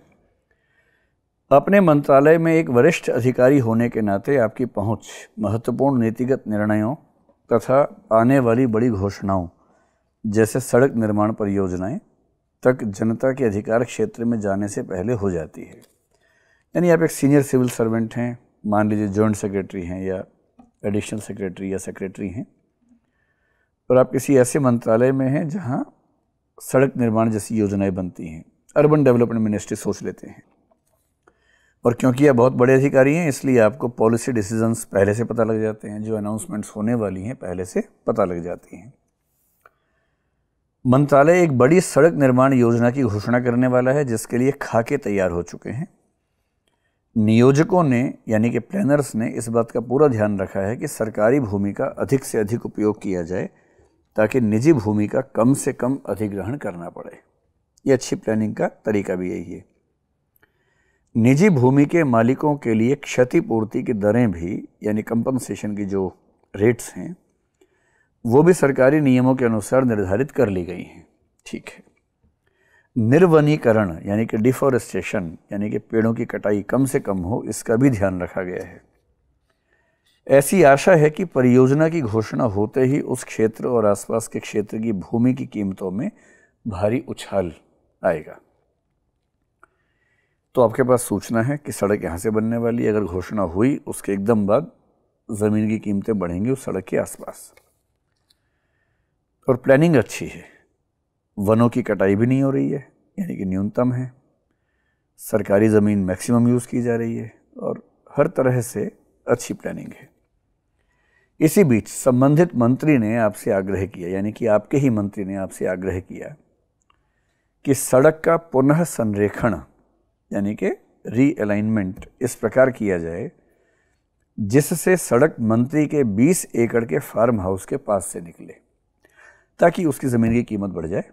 अपने मंत्रालय में एक वरिष्ठ अधिकारी होने के नाते आपकी पहुंच महत्वपूर्ण नीतिगत निर्णयों तथा आने वाली बड़ी घोषणाओं जैसे सड़क निर्माण परियोजनाएं तक जनता के अधिकार क्षेत्र में जाने से पहले हो जाती है यानी आप एक सीनियर सिविल सर्वेंट हैं मान लीजिए जॉइंट सेक्रेटरी हैं या एडिशनल सेक्रेटरी या सेक्रेटरी हैं और आप किसी ऐसे मंत्रालय में हैं जहाँ सड़क निर्माण जैसी योजनाएं बनती हैं अर्बन डेवलपमेंट मिनिस्ट्री सोच लेते हैं और क्योंकि आप बहुत बड़े अधिकारी हैं इसलिए आपको पॉलिसी डिसीजंस पहले से पता लग जाते हैं जो अनाउंसमेंट्स होने वाली हैं पहले से पता लग जाती हैं मंत्रालय एक बड़ी सड़क निर्माण योजना की घोषणा करने वाला है जिसके लिए खाके तैयार हो चुके हैं नियोजकों ने यानी कि प्लानर्स ने इस बात का पूरा ध्यान रखा है कि सरकारी भूमि का अधिक से अधिक उपयोग किया जाए ताकि निजी भूमि का कम से कम अधिग्रहण करना पड़े ये अच्छी प्लानिंग का तरीका भी यही है निजी भूमि के मालिकों के लिए क्षतिपूर्ति की दरें भी यानी कंपनसेशन की जो रेट्स हैं वो भी सरकारी नियमों के अनुसार निर्धारित कर ली गई हैं ठीक है निर्वनीकरण यानी कि डिफॉरेस्टेशन यानी कि पेड़ों की कटाई कम से कम हो इसका भी ध्यान रखा गया है ऐसी आशा है कि परियोजना की घोषणा होते ही उस क्षेत्र और आसपास के क्षेत्र की भूमि की कीमतों में भारी उछाल आएगा तो आपके पास सूचना है कि सड़क यहाँ से बनने वाली अगर घोषणा हुई उसके एकदम बाद ज़मीन की कीमतें बढ़ेंगी उस सड़क के आसपास और प्लानिंग अच्छी है वनों की कटाई भी नहीं हो रही है यानी कि न्यूनतम है सरकारी ज़मीन मैक्सिमम यूज़ की जा रही है और हर तरह से अच्छी प्लानिंग है इसी बीच संबंधित मंत्री ने आपसे आग्रह किया यानी कि आपके ही मंत्री ने आपसे आग्रह किया कि सड़क का पुनः संरेखण यानी कि रीअलाइनमेंट इस प्रकार किया जाए जिससे सड़क मंत्री के 20 एकड़ के फार्म हाउस के पास से निकले ताकि उसकी ज़मीन की कीमत बढ़ जाए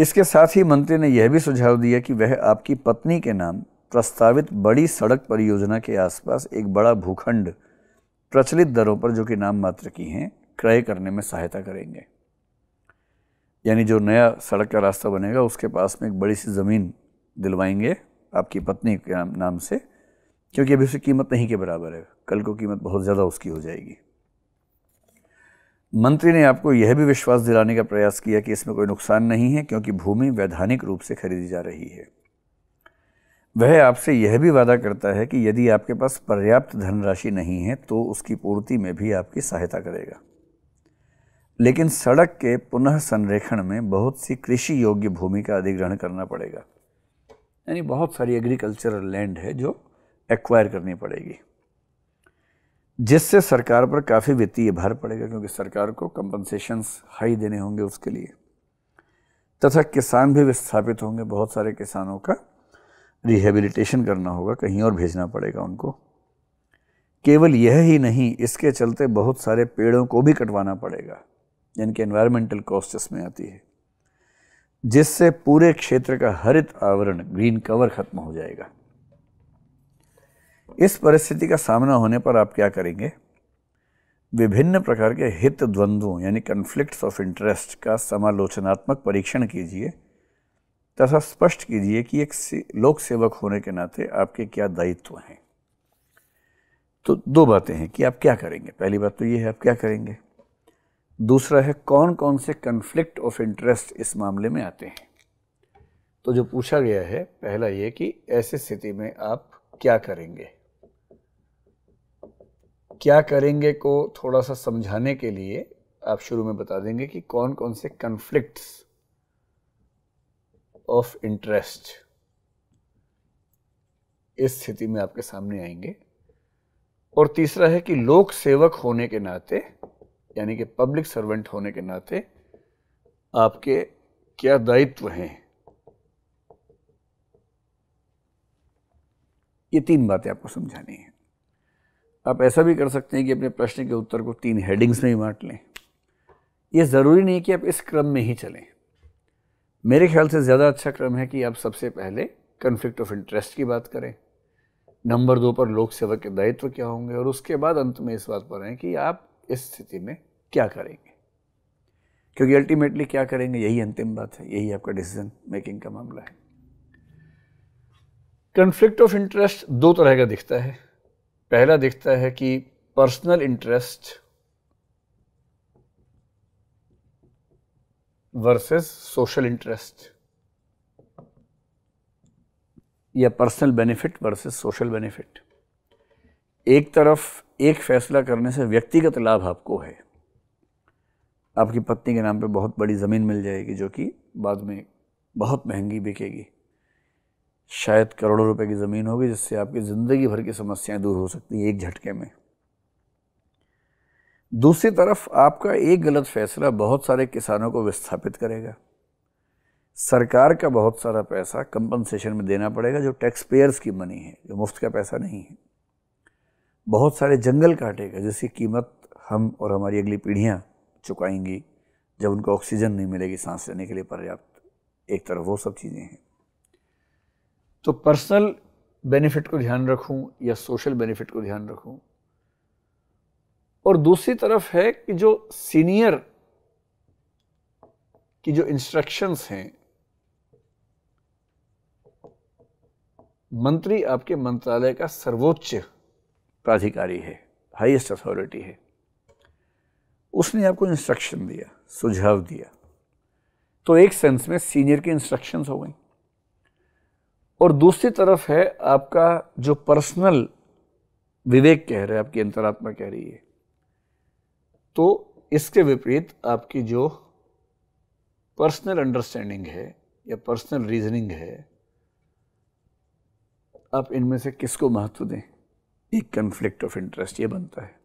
इसके साथ ही मंत्री ने यह भी सुझाव दिया कि वह आपकी पत्नी के नाम प्रस्तावित बड़ी सड़क परियोजना के आसपास एक बड़ा भूखंड प्रचलित दरों पर जो कि नाम मात्र की हैं क्रय करने में सहायता करेंगे यानी जो नया सड़क का रास्ता बनेगा उसके पास में एक बड़ी सी ज़मीन दिलवाएंगे आपकी पत्नी के नाम से क्योंकि अभी उसकी कीमत नहीं के बराबर है कल को कीमत बहुत ज़्यादा उसकी हो जाएगी मंत्री ने आपको यह भी विश्वास दिलाने का प्रयास किया कि इसमें कोई नुकसान नहीं है क्योंकि भूमि वैधानिक रूप से खरीदी जा रही है वह आपसे यह भी वादा करता है कि यदि आपके पास पर्याप्त धनराशि नहीं है तो उसकी पूर्ति में भी आपकी सहायता करेगा लेकिन सड़क के पुनः संरेखण में बहुत सी कृषि योग्य भूमि का अधिग्रहण करना पड़ेगा यानी बहुत सारी एग्रीकल्चरल लैंड है जो एक्वायर करनी पड़ेगी जिससे सरकार पर काफ़ी वित्तीय भार पड़ेगा क्योंकि सरकार को कंपनसेशंस हाई देने होंगे उसके लिए तथा किसान भी विस्थापित होंगे बहुत सारे किसानों का रिहेबिलिटेशन करना होगा कहीं और भेजना पड़ेगा उनको केवल यह ही नहीं इसके चलते बहुत सारे पेड़ों को भी कटवाना पड़ेगा जिनके एनवायरमेंटल कॉस्ट इसमें आती है जिससे पूरे क्षेत्र का हरित आवरण ग्रीन कवर ख़त्म हो जाएगा इस परिस्थिति का सामना होने पर आप क्या करेंगे विभिन्न प्रकार के हित द्वंद्वों यानी कन्फ्लिक्ट्स ऑफ इंटरेस्ट का समालोचनात्मक परीक्षण कीजिए तथा स्पष्ट कीजिए कि एक लोक सेवक होने के नाते आपके क्या दायित्व हैं तो दो बातें हैं कि आप क्या करेंगे पहली बात तो ये है आप क्या करेंगे दूसरा है कौन कौन से कन्फ्लिक्ट ऑफ इंटरेस्ट इस मामले में आते हैं तो जो पूछा गया है पहला ये कि ऐसे स्थिति में आप क्या करेंगे क्या करेंगे को थोड़ा सा समझाने के लिए आप शुरू में बता देंगे कि कौन कौन से कंफ्लिक्ट ऑफ इंटरेस्ट इस स्थिति में आपके सामने आएंगे और तीसरा है कि लोक सेवक होने के नाते यानी कि पब्लिक सर्वेंट होने के नाते आपके क्या दायित्व हैं ये तीन बातें आपको समझानी है आप ऐसा भी कर सकते हैं कि अपने प्रश्न के उत्तर को तीन हेडिंग्स में ही बांट लें यह ज़रूरी नहीं कि आप इस क्रम में ही चलें मेरे ख्याल से ज़्यादा अच्छा क्रम है कि आप सबसे पहले कन्फ्लिक्ट ऑफ इंटरेस्ट की बात करें नंबर दो पर लोक सेवा के दायित्व क्या होंगे और उसके बाद अंत में इस बात पर आए कि आप इस स्थिति में क्या करेंगे क्योंकि अल्टीमेटली क्या करेंगे यही अंतिम बात है यही आपका डिसीजन मेकिंग का मामला है कन्फ्लिक्ट ऑफ इंटरेस्ट दो तरह का दिखता है पहला दिखता है कि personal interest versus social interest या personal benefit versus social benefit एक तरफ एक फैसला करने से व्यक्तिगत लाभ आपको है आपकी पत्नी के नाम पे बहुत बड़ी ज़मीन मिल जाएगी जो कि बाद में बहुत महंगी बिकेगी शायद करोड़ों रुपए की ज़मीन होगी जिससे आपकी ज़िंदगी भर की समस्याएं दूर हो सकती हैं एक झटके में दूसरी तरफ आपका एक गलत फैसला बहुत सारे किसानों को विस्थापित करेगा सरकार का बहुत सारा पैसा कंपनसेशन में देना पड़ेगा जो टैक्स पेयर्स की मनी है जो मुफ्त का पैसा नहीं है बहुत सारे जंगल काटेगा जिसकी कीमत हम और हमारी अगली पीढ़ियाँ चुकाएंगी जब उनको ऑक्सीजन नहीं मिलेगी सांस लेने के लिए पर्याप्त एक तरफ वो सब चीज़ें हैं तो पर्सनल बेनिफिट को ध्यान रखूं या सोशल बेनिफिट को ध्यान रखूं और दूसरी तरफ है कि जो सीनियर की जो इंस्ट्रक्शंस हैं मंत्री आपके मंत्रालय का सर्वोच्च प्राधिकारी है हाईएस्ट अथॉरिटी है उसने आपको इंस्ट्रक्शन दिया सुझाव दिया तो एक सेंस में सीनियर की इंस्ट्रक्शंस हो गई और दूसरी तरफ है आपका जो पर्सनल विवेक कह रहे हैं आपकी अंतरात्मा कह रही है तो इसके विपरीत आपकी जो पर्सनल अंडरस्टैंडिंग है या पर्सनल रीजनिंग है आप इनमें से किसको महत्व दें एक कन्फ्लिक्ट ऑफ इंटरेस्ट ये बनता है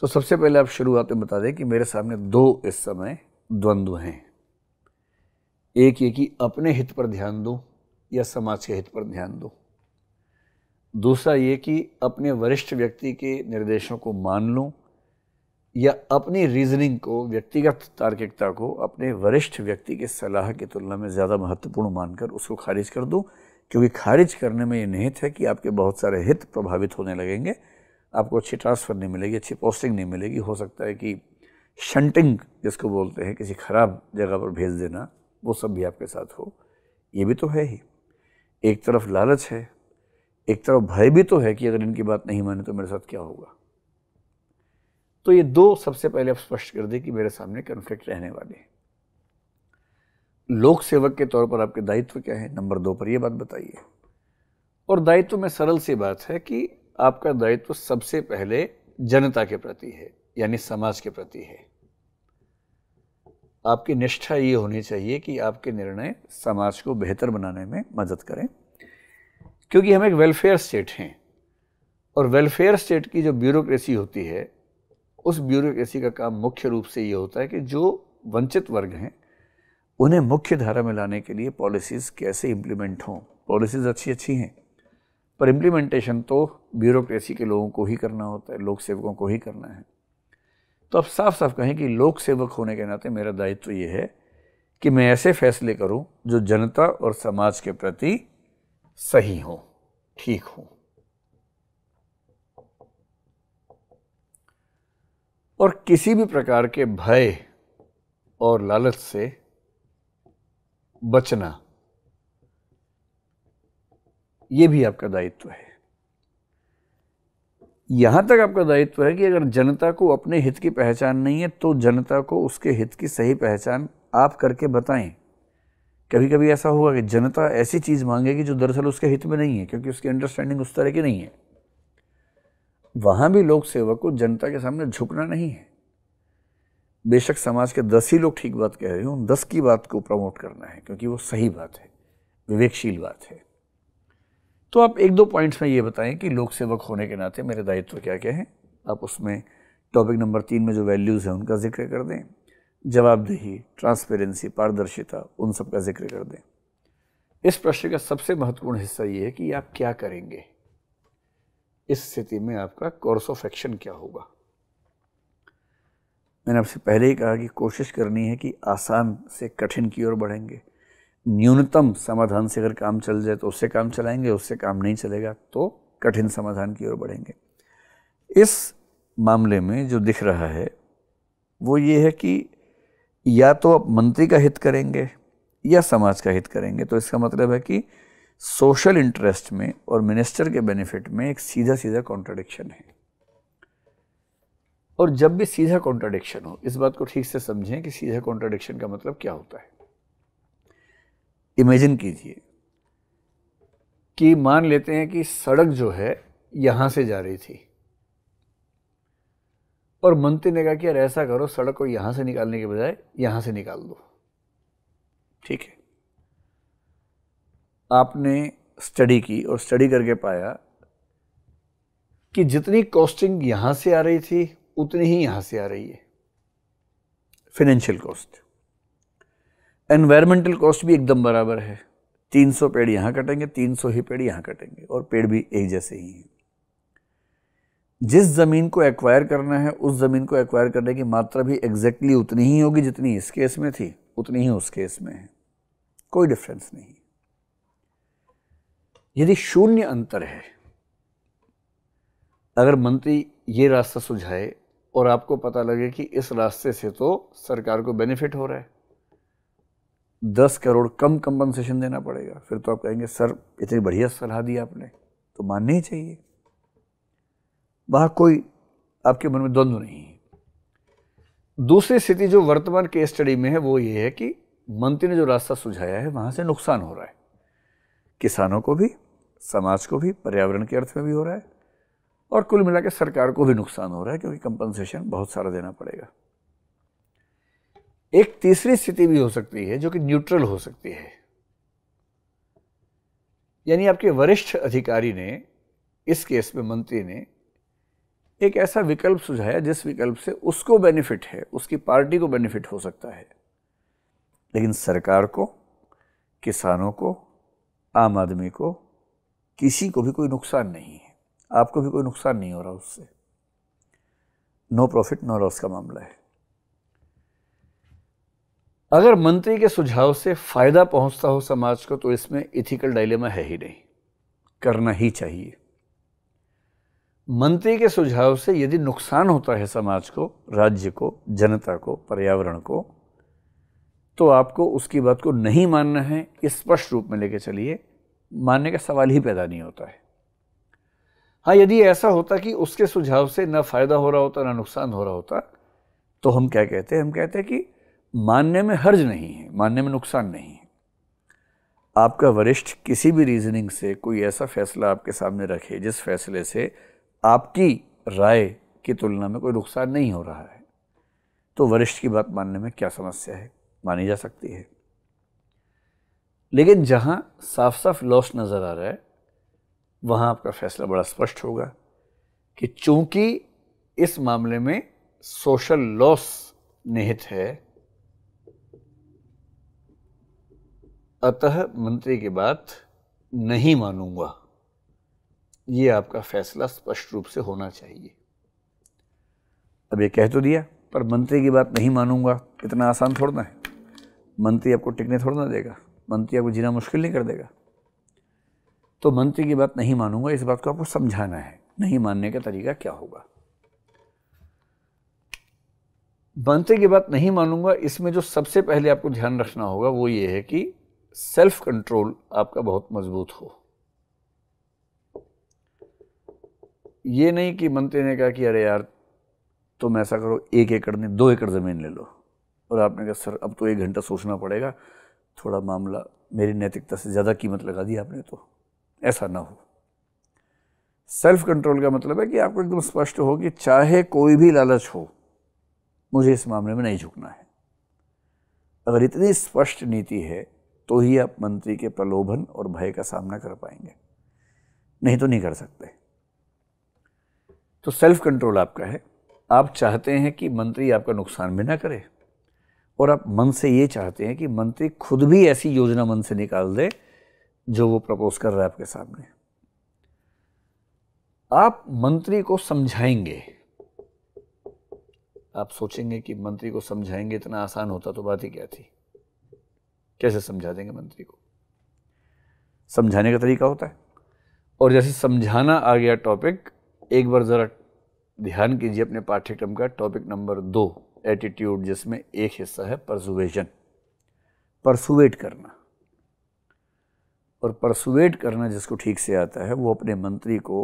तो सबसे पहले आप शुरुआत में बता दें कि मेरे सामने दो इस समय द्वंद्व हैं एक ये कि अपने हित पर ध्यान दो या समाज के हित पर ध्यान दो दूसरा ये कि अपने वरिष्ठ व्यक्ति के निर्देशों को मान लो या अपनी रीजनिंग को व्यक्तिगत तार्किकता को अपने वरिष्ठ व्यक्ति के सलाह की तुलना में ज़्यादा महत्वपूर्ण मानकर उसको खारिज कर दो क्योंकि खारिज करने में ये निहित है कि आपके बहुत सारे हित प्रभावित होने लगेंगे आपको अच्छी ट्रांसफ़र नहीं मिलेगी अच्छी पोस्टिंग नहीं मिलेगी हो सकता है कि शंटिंग जिसको बोलते हैं किसी ख़राब जगह पर भेज देना वो सब भी आपके साथ हो ये भी तो है ही एक तरफ लालच है एक तरफ भय भी तो है कि अगर इनकी बात नहीं माने तो मेरे साथ क्या होगा तो ये दो सबसे पहले आप स्पष्ट कर दें कि मेरे सामने कन्फ्लिक्ट रहने वाले हैं लोक सेवक के तौर पर आपके दायित्व क्या है नंबर दो पर यह बात बताइए और दायित्व में सरल सी बात है कि आपका दायित्व सबसे पहले जनता के प्रति है यानी समाज के प्रति है आपकी निष्ठा ये होनी चाहिए कि आपके निर्णय समाज को बेहतर बनाने में मदद करें क्योंकि हम एक वेलफेयर स्टेट हैं और वेलफेयर स्टेट की जो ब्यूरोक्रेसी होती है उस ब्यूरोक्रेसी का काम मुख्य रूप से ये होता है कि जो वंचित वर्ग हैं उन्हें मुख्य धारा में लाने के लिए पॉलिसीज़ कैसे इम्प्लीमेंट हों पॉलिसीज़ अच्छी अच्छी हैं पर इम्प्लीमेंटेशन तो ब्यूरोक्रेसी के लोगों को ही करना होता है लोक सेवकों को ही करना है तो आप साफ साफ कहें कि लोक सेवक होने के नाते मेरा दायित्व यह ये है कि मैं ऐसे फैसले करूं जो जनता और समाज के प्रति सही हो ठीक हो और किसी भी प्रकार के भय और लालच से बचना ये भी आपका दायित्व है यहाँ तक आपका दायित्व है कि अगर जनता को अपने हित की पहचान नहीं है तो जनता को उसके हित की सही पहचान आप करके बताएं कभी कभी ऐसा होगा कि जनता ऐसी चीज़ मांगेगी जो दरअसल उसके हित में नहीं है क्योंकि उसकी अंडरस्टैंडिंग उस तरह की नहीं है वहाँ भी लोक सेवक को जनता के सामने झुकना नहीं है बेशक समाज के दस ही लोग ठीक बात कह रहे हो उन दस की बात को प्रमोट करना है क्योंकि वो सही बात है विवेकशील बात है तो आप एक दो पॉइंट्स में ये बताएं कि लोक सेवक होने के नाते मेरे दायित्व क्या क्या हैं आप उसमें टॉपिक नंबर तीन में जो वैल्यूज़ हैं उनका जिक्र कर दें जवाबदेही ट्रांसपेरेंसी पारदर्शिता उन सब का जिक्र कर दें इस प्रश्न का सबसे महत्वपूर्ण हिस्सा ये है कि आप क्या करेंगे इस स्थिति में आपका कोर्स ऑफ एक्शन क्या होगा मैंने आपसे पहले ही कहा कि कोशिश करनी है कि आसान से कठिन की ओर बढ़ेंगे न्यूनतम समाधान से अगर काम चल जाए तो उससे काम चलाएंगे उससे काम नहीं चलेगा तो कठिन समाधान की ओर बढ़ेंगे इस मामले में जो दिख रहा है वो ये है कि या तो आप मंत्री का हित करेंगे या समाज का हित करेंगे तो इसका मतलब है कि सोशल इंटरेस्ट में और मिनिस्टर के बेनिफिट में एक सीधा सीधा कॉन्ट्रडिक्शन है और जब भी सीधा कॉन्ट्रडिक्शन हो इस बात को ठीक से समझें कि सीधा कॉन्ट्रडिक्शन का मतलब क्या होता है इमेजिन कीजिए कि मान लेते हैं कि सड़क जो है यहां से जा रही थी और मंत्री ने कहा कि यार ऐसा करो सड़क को यहां से निकालने के बजाय यहां से निकाल दो ठीक है आपने स्टडी की और स्टडी करके पाया कि जितनी कॉस्टिंग यहां से आ रही थी उतनी ही यहां से आ रही है फिनेंशियल कॉस्ट एनवायरमेंटल कॉस्ट भी एकदम बराबर है 300 पेड़ यहाँ कटेंगे 300 ही पेड़ यहाँ कटेंगे और पेड़ भी एक जैसे ही हैं जिस ज़मीन को एक्वायर करना है उस ज़मीन को एक्वायर करने की मात्रा भी एग्जैक्टली उतनी ही होगी जितनी इस केस में थी उतनी ही उस केस में है कोई डिफरेंस नहीं यदि शून्य अंतर है अगर मंत्री ये रास्ता सुझाए और आपको पता लगे कि इस रास्ते से तो सरकार को बेनिफिट हो रहा है दस करोड़ कम कंपनसेशन देना पड़ेगा फिर तो आप कहेंगे सर इतनी बढ़िया सलाह दी आपने तो माननी ही चाहिए वहाँ कोई आपके मन में द्वंद्व नहीं है दूसरी स्थिति जो वर्तमान केस स्टडी में है वो ये है कि मंत्री ने जो रास्ता सुझाया है वहाँ से नुकसान हो रहा है किसानों को भी समाज को भी पर्यावरण के अर्थ में भी हो रहा है और कुल मिला सरकार को भी नुकसान हो रहा है क्योंकि कंपनसेशन बहुत सारा देना पड़ेगा एक तीसरी स्थिति भी हो सकती है जो कि न्यूट्रल हो सकती है यानी आपके वरिष्ठ अधिकारी ने इस केस में मंत्री ने एक ऐसा विकल्प सुझाया जिस विकल्प से उसको बेनिफिट है उसकी पार्टी को बेनिफिट हो सकता है लेकिन सरकार को किसानों को आम आदमी को किसी को भी कोई नुकसान नहीं है आपको भी कोई नुकसान नहीं हो रहा उससे नो प्रॉफिट नो लॉस का मामला है अगर मंत्री के सुझाव से फ़ायदा पहुंचता हो समाज को तो इसमें इथिकल डायलेमा है ही नहीं करना ही चाहिए मंत्री के सुझाव से यदि नुकसान होता है समाज को राज्य को जनता को पर्यावरण को तो आपको उसकी बात को नहीं मानना है स्पष्ट रूप में लेके चलिए मानने का सवाल ही पैदा नहीं होता है हाँ यदि ऐसा होता कि उसके सुझाव से ना फ़ायदा हो रहा होता ना नुकसान हो रहा होता तो हम क्या कहते हैं हम कहते हैं कि मानने में हर्ज नहीं है मानने में नुकसान नहीं है आपका वरिष्ठ किसी भी रीजनिंग से कोई ऐसा फैसला आपके सामने रखे जिस फैसले से आपकी राय की तुलना में कोई नुकसान नहीं हो रहा है तो वरिष्ठ की बात मानने में क्या समस्या है मानी जा सकती है लेकिन जहाँ साफ साफ लॉस नज़र आ रहा है वहाँ आपका फैसला बड़ा स्पष्ट होगा कि चूंकि इस मामले में सोशल लॉस निहित है अतः मंत्री की बात नहीं मानूंगा ये आपका फैसला स्पष्ट रूप से होना चाहिए अब ये कह तो दिया पर मंत्री की बात नहीं मानूंगा इतना आसान थोड़ना है मंत्री आपको टिकने थोड़ना ना देगा मंत्री आपको जीना मुश्किल नहीं कर देगा तो मंत्री की बात नहीं मानूंगा इस बात को आपको समझाना है नहीं मानने का तरीका क्या होगा मंत्री की बात नहीं मानूंगा इसमें जो सबसे पहले आपको ध्यान रखना होगा वो ये है कि सेल्फ कंट्रोल आपका बहुत मजबूत हो ये नहीं कि मंत्री ने कहा कि अरे यार तुम ऐसा करो एक एकड़ नहीं दो एकड़ ज़मीन ले लो और आपने कहा सर अब तो एक घंटा सोचना पड़ेगा थोड़ा मामला मेरी नैतिकता से ज़्यादा कीमत लगा दी आपने तो ऐसा ना हो सेल्फ कंट्रोल का मतलब है कि आपको एकदम स्पष्ट हो कि चाहे कोई भी लालच हो मुझे इस मामले में नहीं झुकना है अगर इतनी स्पष्ट नीति है तो ही आप मंत्री के प्रलोभन और भय का सामना कर पाएंगे नहीं तो नहीं कर सकते तो सेल्फ कंट्रोल आपका है आप चाहते हैं कि मंत्री आपका नुकसान भी ना करे और आप मन से ये चाहते हैं कि मंत्री खुद भी ऐसी योजना मन से निकाल दे जो वो प्रपोज कर रहा है आपके सामने आप मंत्री को समझाएंगे आप सोचेंगे कि मंत्री को समझाएंगे इतना आसान होता तो बात ही क्या थी कैसे समझा देंगे मंत्री को समझाने का तरीका होता है और जैसे समझाना आ गया टॉपिक एक बार ज़रा ध्यान कीजिए अपने पाठ्यक्रम का टॉपिक नंबर दो एटीट्यूड जिसमें एक हिस्सा है परसुवेशन परसुवेट करना और परसुवेट करना जिसको ठीक से आता है वो अपने मंत्री को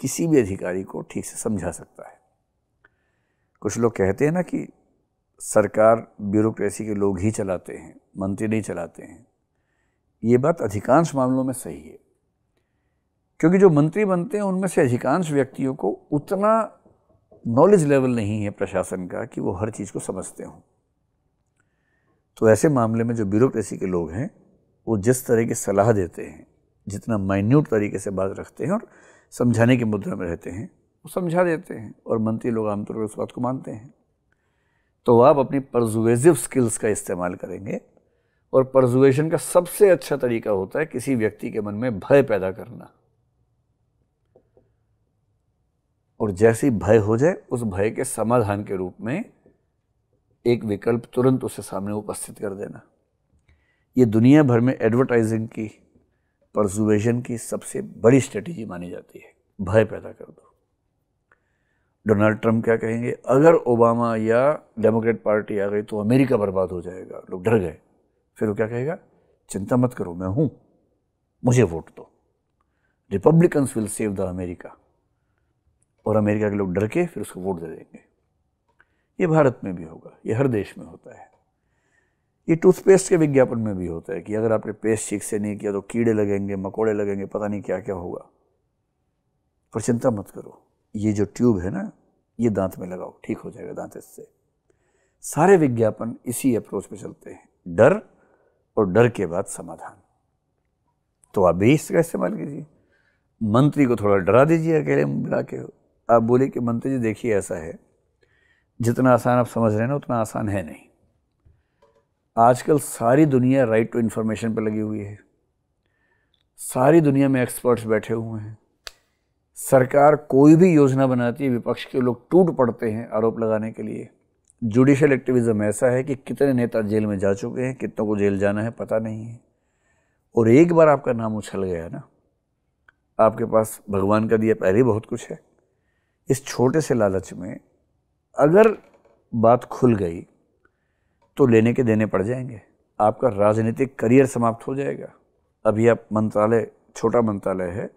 किसी भी अधिकारी को ठीक से समझा सकता है कुछ लोग कहते हैं ना कि सरकार ब्यूरोक्रेसी के लोग ही चलाते हैं मंत्री नहीं चलाते हैं ये बात अधिकांश मामलों में सही है क्योंकि जो मंत्री बनते हैं उनमें से अधिकांश व्यक्तियों को उतना नॉलेज लेवल नहीं है प्रशासन का कि वो हर चीज़ को समझते हों तो ऐसे मामले में जो ब्यूरोक्रेसी के लोग हैं वो जिस तरह की सलाह देते हैं जितना माइन्यूट तरीके से बात रखते हैं और समझाने की मुद्रा में रहते हैं वो समझा देते हैं और मंत्री लोग आमतौर पर उस बात को मानते हैं तो आप अपनी परजुवेजिव स्किल्स का इस्तेमाल करेंगे और परजुवेशन का सबसे अच्छा तरीका होता है किसी व्यक्ति के मन में भय पैदा करना और जैसे ही भय हो जाए उस भय के समाधान के रूप में एक विकल्प तुरंत उसे सामने उपस्थित कर देना ये दुनिया भर में एडवर्टाइजिंग की परजुवेशन की सबसे बड़ी स्ट्रेटेजी मानी जाती है भय पैदा कर दो डोनाल्ड ट्रंप क्या कहेंगे अगर ओबामा या डेमोक्रेट पार्टी आ गई तो अमेरिका बर्बाद हो जाएगा लोग डर गए फिर वो क्या कहेगा चिंता मत करो मैं हूँ मुझे वोट दो Republicans will save the America और अमेरिका के लोग डर के फिर उसको वोट दे देंगे ये भारत में भी होगा ये हर देश में होता है ये टूथपेस्ट के विज्ञापन में भी होता है कि अगर आपने पेस्ट ठीक से नहीं किया तो कीड़े लगेंगे मकोड़े लगेंगे पता नहीं क्या क्या होगा पर चिंता मत करो ये जो ट्यूब है ना ये दांत में लगाओ ठीक हो जाएगा दांत इससे सारे विज्ञापन इसी अप्रोच पे चलते हैं डर और डर के बाद समाधान तो आप भी इसका इस्तेमाल कीजिए मंत्री को थोड़ा डरा दीजिए अकेले मिला के आप बोले कि मंत्री जी देखिए ऐसा है जितना आसान आप समझ रहे हैं ना उतना आसान है नहीं आजकल सारी दुनिया राइट टू इन्फॉर्मेशन पर लगी हुई है सारी दुनिया में एक्सपर्ट्स बैठे हुए हैं सरकार कोई भी योजना बनाती है विपक्ष के लोग टूट पड़ते हैं आरोप लगाने के लिए जुडिशल एक्टिविज़म ऐसा है कि कितने नेता जेल में जा चुके हैं कितनों को जेल जाना है पता नहीं है और एक बार आपका नाम उछल गया ना आपके पास भगवान का दिया पहले बहुत कुछ है इस छोटे से लालच में अगर बात खुल गई तो लेने के देने पड़ जाएंगे आपका राजनीतिक करियर समाप्त हो जाएगा अभी आप मंत्रालय छोटा मंत्रालय है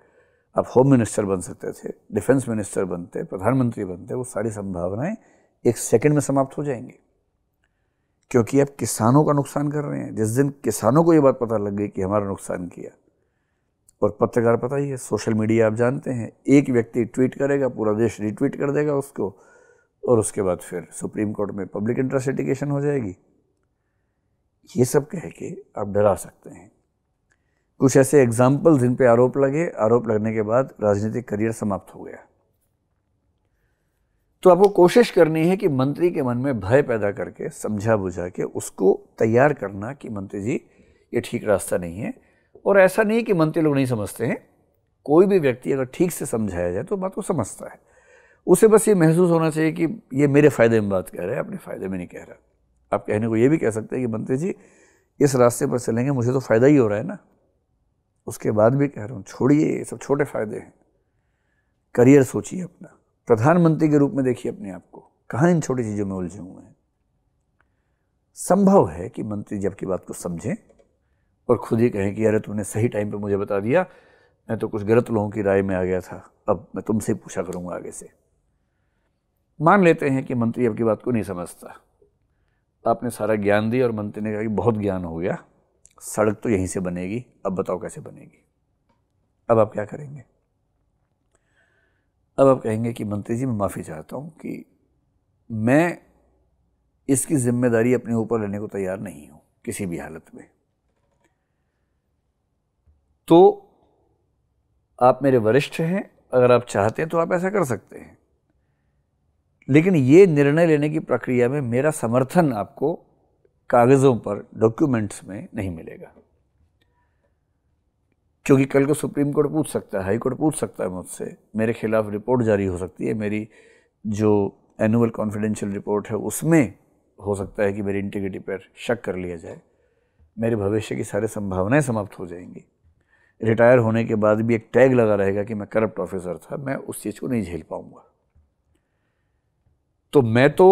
आप होम मिनिस्टर बन सकते थे डिफेंस मिनिस्टर बनते प्रधानमंत्री बनते वो सारी संभावनाएं एक सेकंड में समाप्त हो जाएंगी क्योंकि आप किसानों का नुकसान कर रहे हैं जिस दिन किसानों को ये बात पता लग गई कि हमारा नुकसान किया और पत्रकार पता ही है सोशल मीडिया आप जानते हैं एक व्यक्ति ट्वीट करेगा पूरा देश रिट्वीट कर देगा उसको और उसके बाद फिर सुप्रीम कोर्ट में पब्लिक इंटरेस्ट हो जाएगी ये सब कह के आप डरा सकते हैं कुछ ऐसे एग्जाम्पल जिन पे आरोप लगे आरोप लगने के बाद राजनीतिक करियर समाप्त हो गया तो आपको कोशिश करनी है कि मंत्री के मन में भय पैदा करके समझा बुझा के उसको तैयार करना कि मंत्री जी ये ठीक रास्ता नहीं है और ऐसा नहीं कि मंत्री लोग नहीं समझते हैं कोई भी व्यक्ति अगर ठीक से समझाया जाए तो बात को समझता है उसे बस ये महसूस होना चाहिए कि ये मेरे फ़ायदे में बात कह रहे हैं अपने फ़ायदे में नहीं कह रहा आप कहने को ये भी कह सकते हैं कि मंत्री जी इस रास्ते पर चलेंगे मुझे तो फ़ायदा ही हो रहा है ना उसके बाद भी कह रहा हूँ छोड़िए ये सब छोटे फायदे हैं करियर सोचिए अपना प्रधानमंत्री के रूप में देखिए अपने आप को कहाँ इन छोटी चीज़ों में उलझे हुए हैं संभव है कि मंत्री जी आपकी बात को समझें और खुद ही कहें कि अरे तुमने सही टाइम पर मुझे बता दिया मैं तो कुछ गलत लोगों की राय में आ गया था अब मैं तुमसे पूछा करूँगा आगे से मान लेते हैं कि मंत्री आपकी बात को नहीं समझता आपने सारा ज्ञान दिया और मंत्री ने कहा कि बहुत ज्ञान हो गया सड़क तो यहीं से बनेगी अब बताओ कैसे बनेगी अब आप क्या करेंगे अब आप कहेंगे कि मंत्री जी मैं माफ़ी चाहता हूँ कि मैं इसकी जिम्मेदारी अपने ऊपर लेने को तैयार नहीं हूँ किसी भी हालत में तो आप मेरे वरिष्ठ हैं अगर आप चाहते हैं तो आप ऐसा कर सकते हैं लेकिन ये निर्णय लेने की प्रक्रिया में मेरा समर्थन आपको कागज़ों पर डॉक्यूमेंट्स में नहीं मिलेगा क्योंकि कल को सुप्रीम कोर्ट पूछ सकता है हाई कोर्ट पूछ सकता है मुझसे मेरे खिलाफ़ रिपोर्ट जारी हो सकती है मेरी जो एनुअल कॉन्फिडेंशियल रिपोर्ट है उसमें हो सकता है कि मेरी इंटीग्रिटी पर शक कर लिया जाए मेरे भविष्य की सारी संभावनाएं समाप्त हो जाएंगी रिटायर होने के बाद भी एक टैग लगा रहेगा कि मैं करप्ट ऑफिसर था मैं उस चीज़ को नहीं झेल पाऊँगा तो मैं तो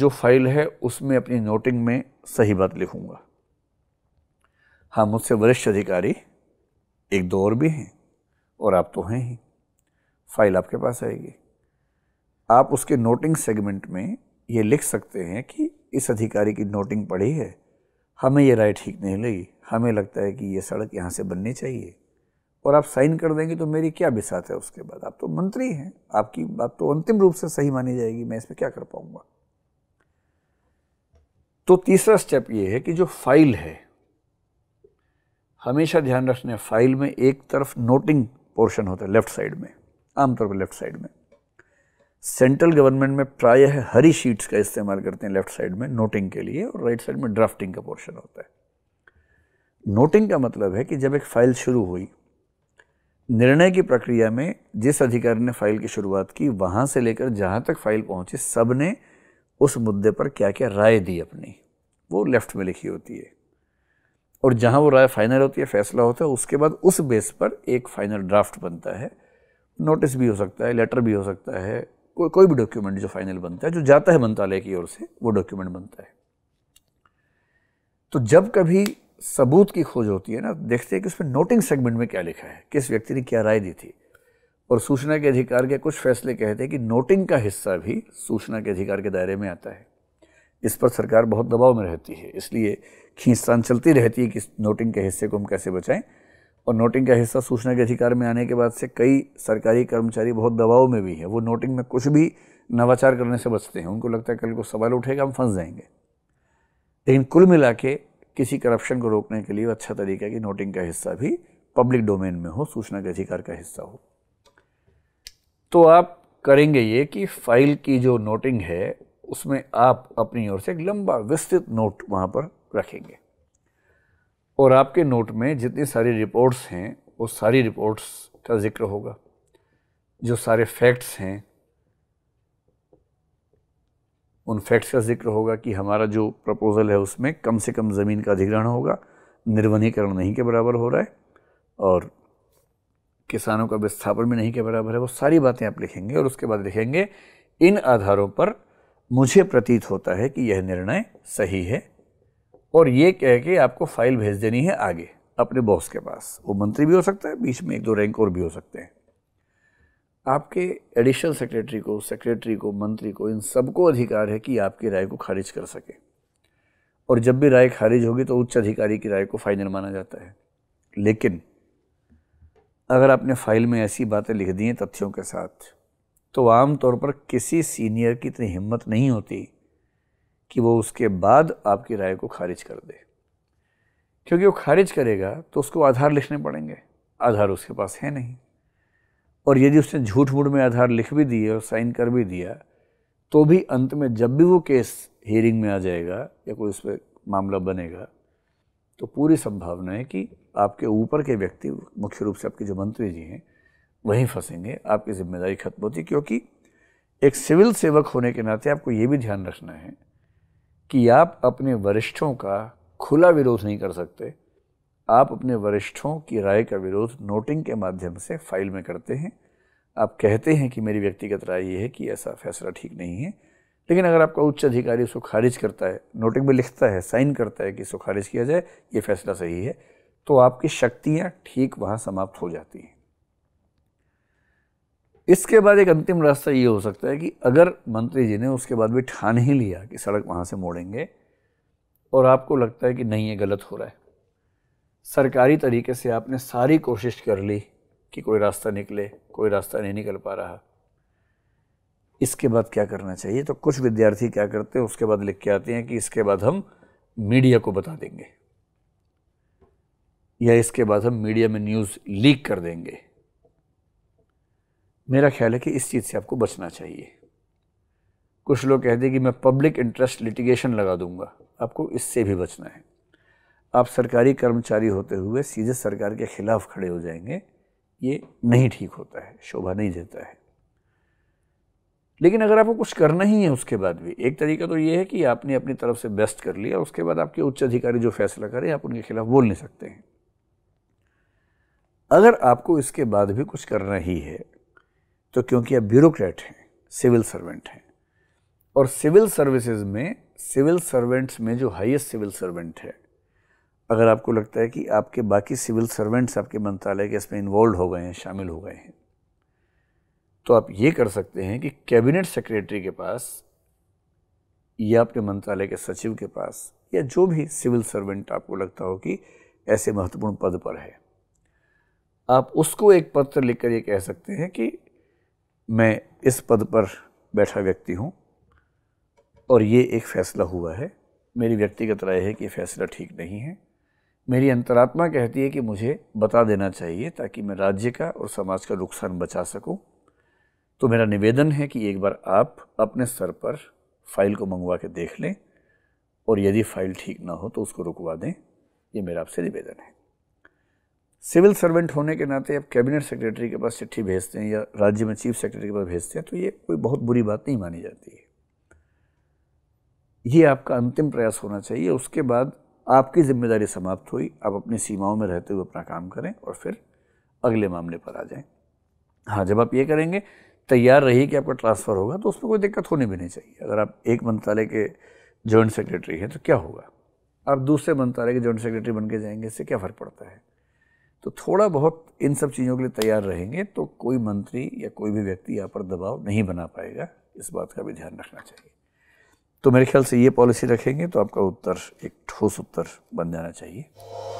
जो फाइल है उसमें अपनी नोटिंग में सही बात लिखूंगा हाँ मुझसे वरिष्ठ अधिकारी एक दो और भी हैं और आप तो हैं ही फाइल आपके पास आएगी आप उसके नोटिंग सेगमेंट में ये लिख सकते हैं कि इस अधिकारी की नोटिंग पड़ी है हमें ये राय ठीक नहीं लगी हमें लगता है कि ये सड़क यहाँ से बननी चाहिए और आप साइन कर देंगे तो मेरी क्या बिसात है उसके बाद आप तो मंत्री हैं आपकी बात तो अंतिम रूप से सही मानी जाएगी मैं इसमें क्या कर पाऊंगा तो तीसरा स्टेप ये है कि जो फाइल है हमेशा ध्यान रखना फाइल में एक तरफ नोटिंग पोर्शन होता है लेफ्ट साइड में आमतौर पर लेफ्ट साइड में सेंट्रल गवर्नमेंट में प्रायः हरी शीट्स का इस्तेमाल करते हैं लेफ्ट साइड में नोटिंग के लिए और राइट साइड में ड्राफ्टिंग का पोर्शन होता है नोटिंग का मतलब है कि जब एक फाइल शुरू हुई निर्णय की प्रक्रिया में जिस अधिकारी ने फाइल की शुरुआत की वहाँ से लेकर जहाँ तक फाइल पहुँची सब ने उस मुद्दे पर क्या क्या राय दी अपनी वो लेफ्ट में लिखी होती है और जहाँ वो राय फाइनल होती है फैसला होता है उसके बाद उस बेस पर एक फाइनल ड्राफ्ट बनता है नोटिस भी हो सकता है लेटर भी हो सकता है को, कोई भी डॉक्यूमेंट जो फाइनल बनता है जो जाता है मंत्रालय की ओर से वो डॉक्यूमेंट बनता है तो जब कभी सबूत की खोज होती है ना देखते हैं कि उसमें नोटिंग सेगमेंट में क्या लिखा है किस व्यक्ति ने क्या राय दी थी और सूचना के अधिकार के कुछ फैसले कहते हैं कि नोटिंग का हिस्सा भी सूचना के अधिकार के दायरे में आता है इस पर सरकार बहुत दबाव में रहती है इसलिए खींचतान चलती रहती है कि नोटिंग के हिस्से को हम कैसे बचाएं और नोटिंग का हिस्सा सूचना के अधिकार में आने के बाद से कई सरकारी कर्मचारी बहुत दबाव में भी हैं वो नोटिंग में कुछ भी नवाचार करने से बचते हैं उनको लगता है कल को सवाल उठेगा हम फंस जाएंगे लेकिन कुल मिला के किसी करप्शन को रोकने के लिए अच्छा तरीका है कि नोटिंग का हिस्सा भी पब्लिक डोमेन में हो सूचना के अधिकार का हिस्सा हो तो आप करेंगे ये कि फाइल की जो नोटिंग है उसमें आप अपनी ओर से एक लंबा विस्तृत नोट वहाँ पर रखेंगे और आपके नोट में जितनी सारी रिपोर्ट्स हैं वो सारी रिपोर्ट्स का जिक्र होगा जो सारे फैक्ट्स हैं उन फैक्ट्स का जिक्र होगा कि हमारा जो प्रपोज़ल है उसमें कम से कम ज़मीन का अधिग्रहण होगा निर्वनीकरण नहीं के बराबर हो रहा है और किसानों का विस्थापन भी नहीं के बराबर है वो सारी बातें आप लिखेंगे और उसके बाद लिखेंगे इन आधारों पर मुझे प्रतीत होता है कि यह निर्णय सही है और ये कह के आपको फाइल भेज देनी है आगे अपने बॉस के पास वो मंत्री भी हो सकता है बीच में एक दो रैंक और भी हो सकते हैं आपके एडिशनल सेक्रेटरी को सेक्रेटरी को मंत्री को इन सबको अधिकार है कि आपकी राय को खारिज कर सके और जब भी राय खारिज होगी तो उच्च अधिकारी की राय को फाइनल माना जाता है लेकिन अगर आपने फाइल में ऐसी बातें लिख दी हैं तथ्यों के साथ तो आम तौर पर किसी सीनियर की इतनी हिम्मत नहीं होती कि वो उसके बाद आपकी राय को खारिज कर दे क्योंकि वो खारिज करेगा तो उसको आधार लिखने पड़ेंगे आधार उसके पास है नहीं और यदि उसने झूठ मूठ में आधार लिख भी दिए और साइन कर भी दिया तो भी अंत में जब भी वो केस हियरिंग में आ जाएगा या कोई उस पर मामला बनेगा तो पूरी संभावना है कि आपके ऊपर के व्यक्ति मुख्य रूप से आपके जो मंत्री जी हैं वहीं फंसेंगे आपकी जिम्मेदारी खत्म होती क्योंकि एक सिविल सेवक होने के नाते आपको ये भी ध्यान रखना है कि आप अपने वरिष्ठों का खुला विरोध नहीं कर सकते आप अपने वरिष्ठों की राय का विरोध नोटिंग के माध्यम से फाइल में करते हैं आप कहते हैं कि मेरी व्यक्तिगत राय ये है कि ऐसा फैसला ठीक नहीं है लेकिन अगर आपका उच्च अधिकारी उसको खारिज करता है नोटिंग में लिखता है साइन करता है कि इसको खारिज किया जाए ये फैसला सही है तो आपकी शक्तियाँ ठीक वहाँ समाप्त हो जाती हैं इसके बाद एक अंतिम रास्ता ये हो सकता है कि अगर मंत्री जी ने उसके बाद भी ठान ही लिया कि सड़क वहाँ से मोड़ेंगे और आपको लगता है कि नहीं ये गलत हो रहा है सरकारी तरीके से आपने सारी कोशिश कर ली कि कोई रास्ता निकले कोई रास्ता नहीं निकल पा रहा इसके बाद क्या करना चाहिए तो कुछ विद्यार्थी क्या करते हैं उसके बाद लिख के आते हैं कि इसके बाद हम मीडिया को बता देंगे या इसके बाद हम मीडिया में न्यूज़ लीक कर देंगे मेरा ख्याल है कि इस चीज़ से आपको बचना चाहिए कुछ लोग कहते हैं कि मैं पब्लिक इंटरेस्ट लिटिगेशन लगा दूंगा आपको इससे भी बचना है आप सरकारी कर्मचारी होते हुए सीधे सरकार के खिलाफ खड़े हो जाएंगे ये नहीं ठीक होता है शोभा नहीं देता है लेकिन अगर आपको कुछ करना ही है उसके बाद भी एक तरीका तो ये है कि आपने अपनी तरफ से बेस्ट कर लिया उसके बाद आपके उच्च अधिकारी जो फैसला करें आप उनके खिलाफ बोल नहीं सकते हैं अगर आपको इसके बाद भी कुछ करना ही है तो क्योंकि आप ब्यूरोक्रेट हैं सिविल सर्वेंट हैं और सिविल सर्विसेज में सिविल सर्वेंट्स में जो हाईएस्ट सिविल सर्वेंट है अगर आपको लगता है कि आपके बाकी सिविल सर्वेंट्स आपके मंत्रालय के इसमें इन्वॉल्व हो गए हैं शामिल हो गए हैं तो आप ये कर सकते हैं कि कैबिनेट सेक्रेटरी के पास या अपने मंत्रालय के सचिव के पास या जो भी सिविल सर्वेंट आपको लगता हो कि ऐसे महत्वपूर्ण पद पर है आप उसको एक पत्र लिखकर ये कह सकते हैं कि मैं इस पद पर बैठा व्यक्ति हूँ और ये एक फ़ैसला हुआ है मेरी व्यक्तिगत राय है कि फैसला ठीक नहीं है मेरी अंतरात्मा कहती है कि मुझे बता देना चाहिए ताकि मैं राज्य का और समाज का नुकसान बचा सकूं तो मेरा निवेदन है कि एक बार आप अपने स्तर पर फाइल को मंगवा के देख लें और यदि फाइल ठीक ना हो तो उसको रुकवा दें ये मेरा आपसे निवेदन है सिविल सर्वेंट होने के नाते आप कैबिनेट सेक्रेटरी के पास चिट्ठी भेजते हैं या राज्य में चीफ सेक्रेटरी के पास भेजते हैं तो ये कोई बहुत बुरी बात नहीं मानी जाती है ये आपका अंतिम प्रयास होना चाहिए उसके बाद आपकी ज़िम्मेदारी समाप्त हुई आप अपनी सीमाओं में रहते हुए अपना काम करें और फिर अगले मामले पर आ जाएं हाँ जब आप ये करेंगे तैयार रहिए कि आपका ट्रांसफ़र होगा तो उसमें कोई दिक्कत होनी भी नहीं चाहिए अगर आप एक मंत्रालय के जॉइंट सेक्रेटरी हैं तो क्या होगा आप दूसरे मंत्रालय के जॉइंट सेक्रेटरी बन के जाएंगे इससे क्या फ़र्क पड़ता है तो थोड़ा बहुत इन सब चीज़ों के लिए तैयार रहेंगे तो कोई मंत्री या कोई भी व्यक्ति यहाँ पर दबाव नहीं बना पाएगा इस बात का भी ध्यान रखना चाहिए तो मेरे ख्याल से ये पॉलिसी रखेंगे तो आपका उत्तर एक ठोस उत्तर बन जाना चाहिए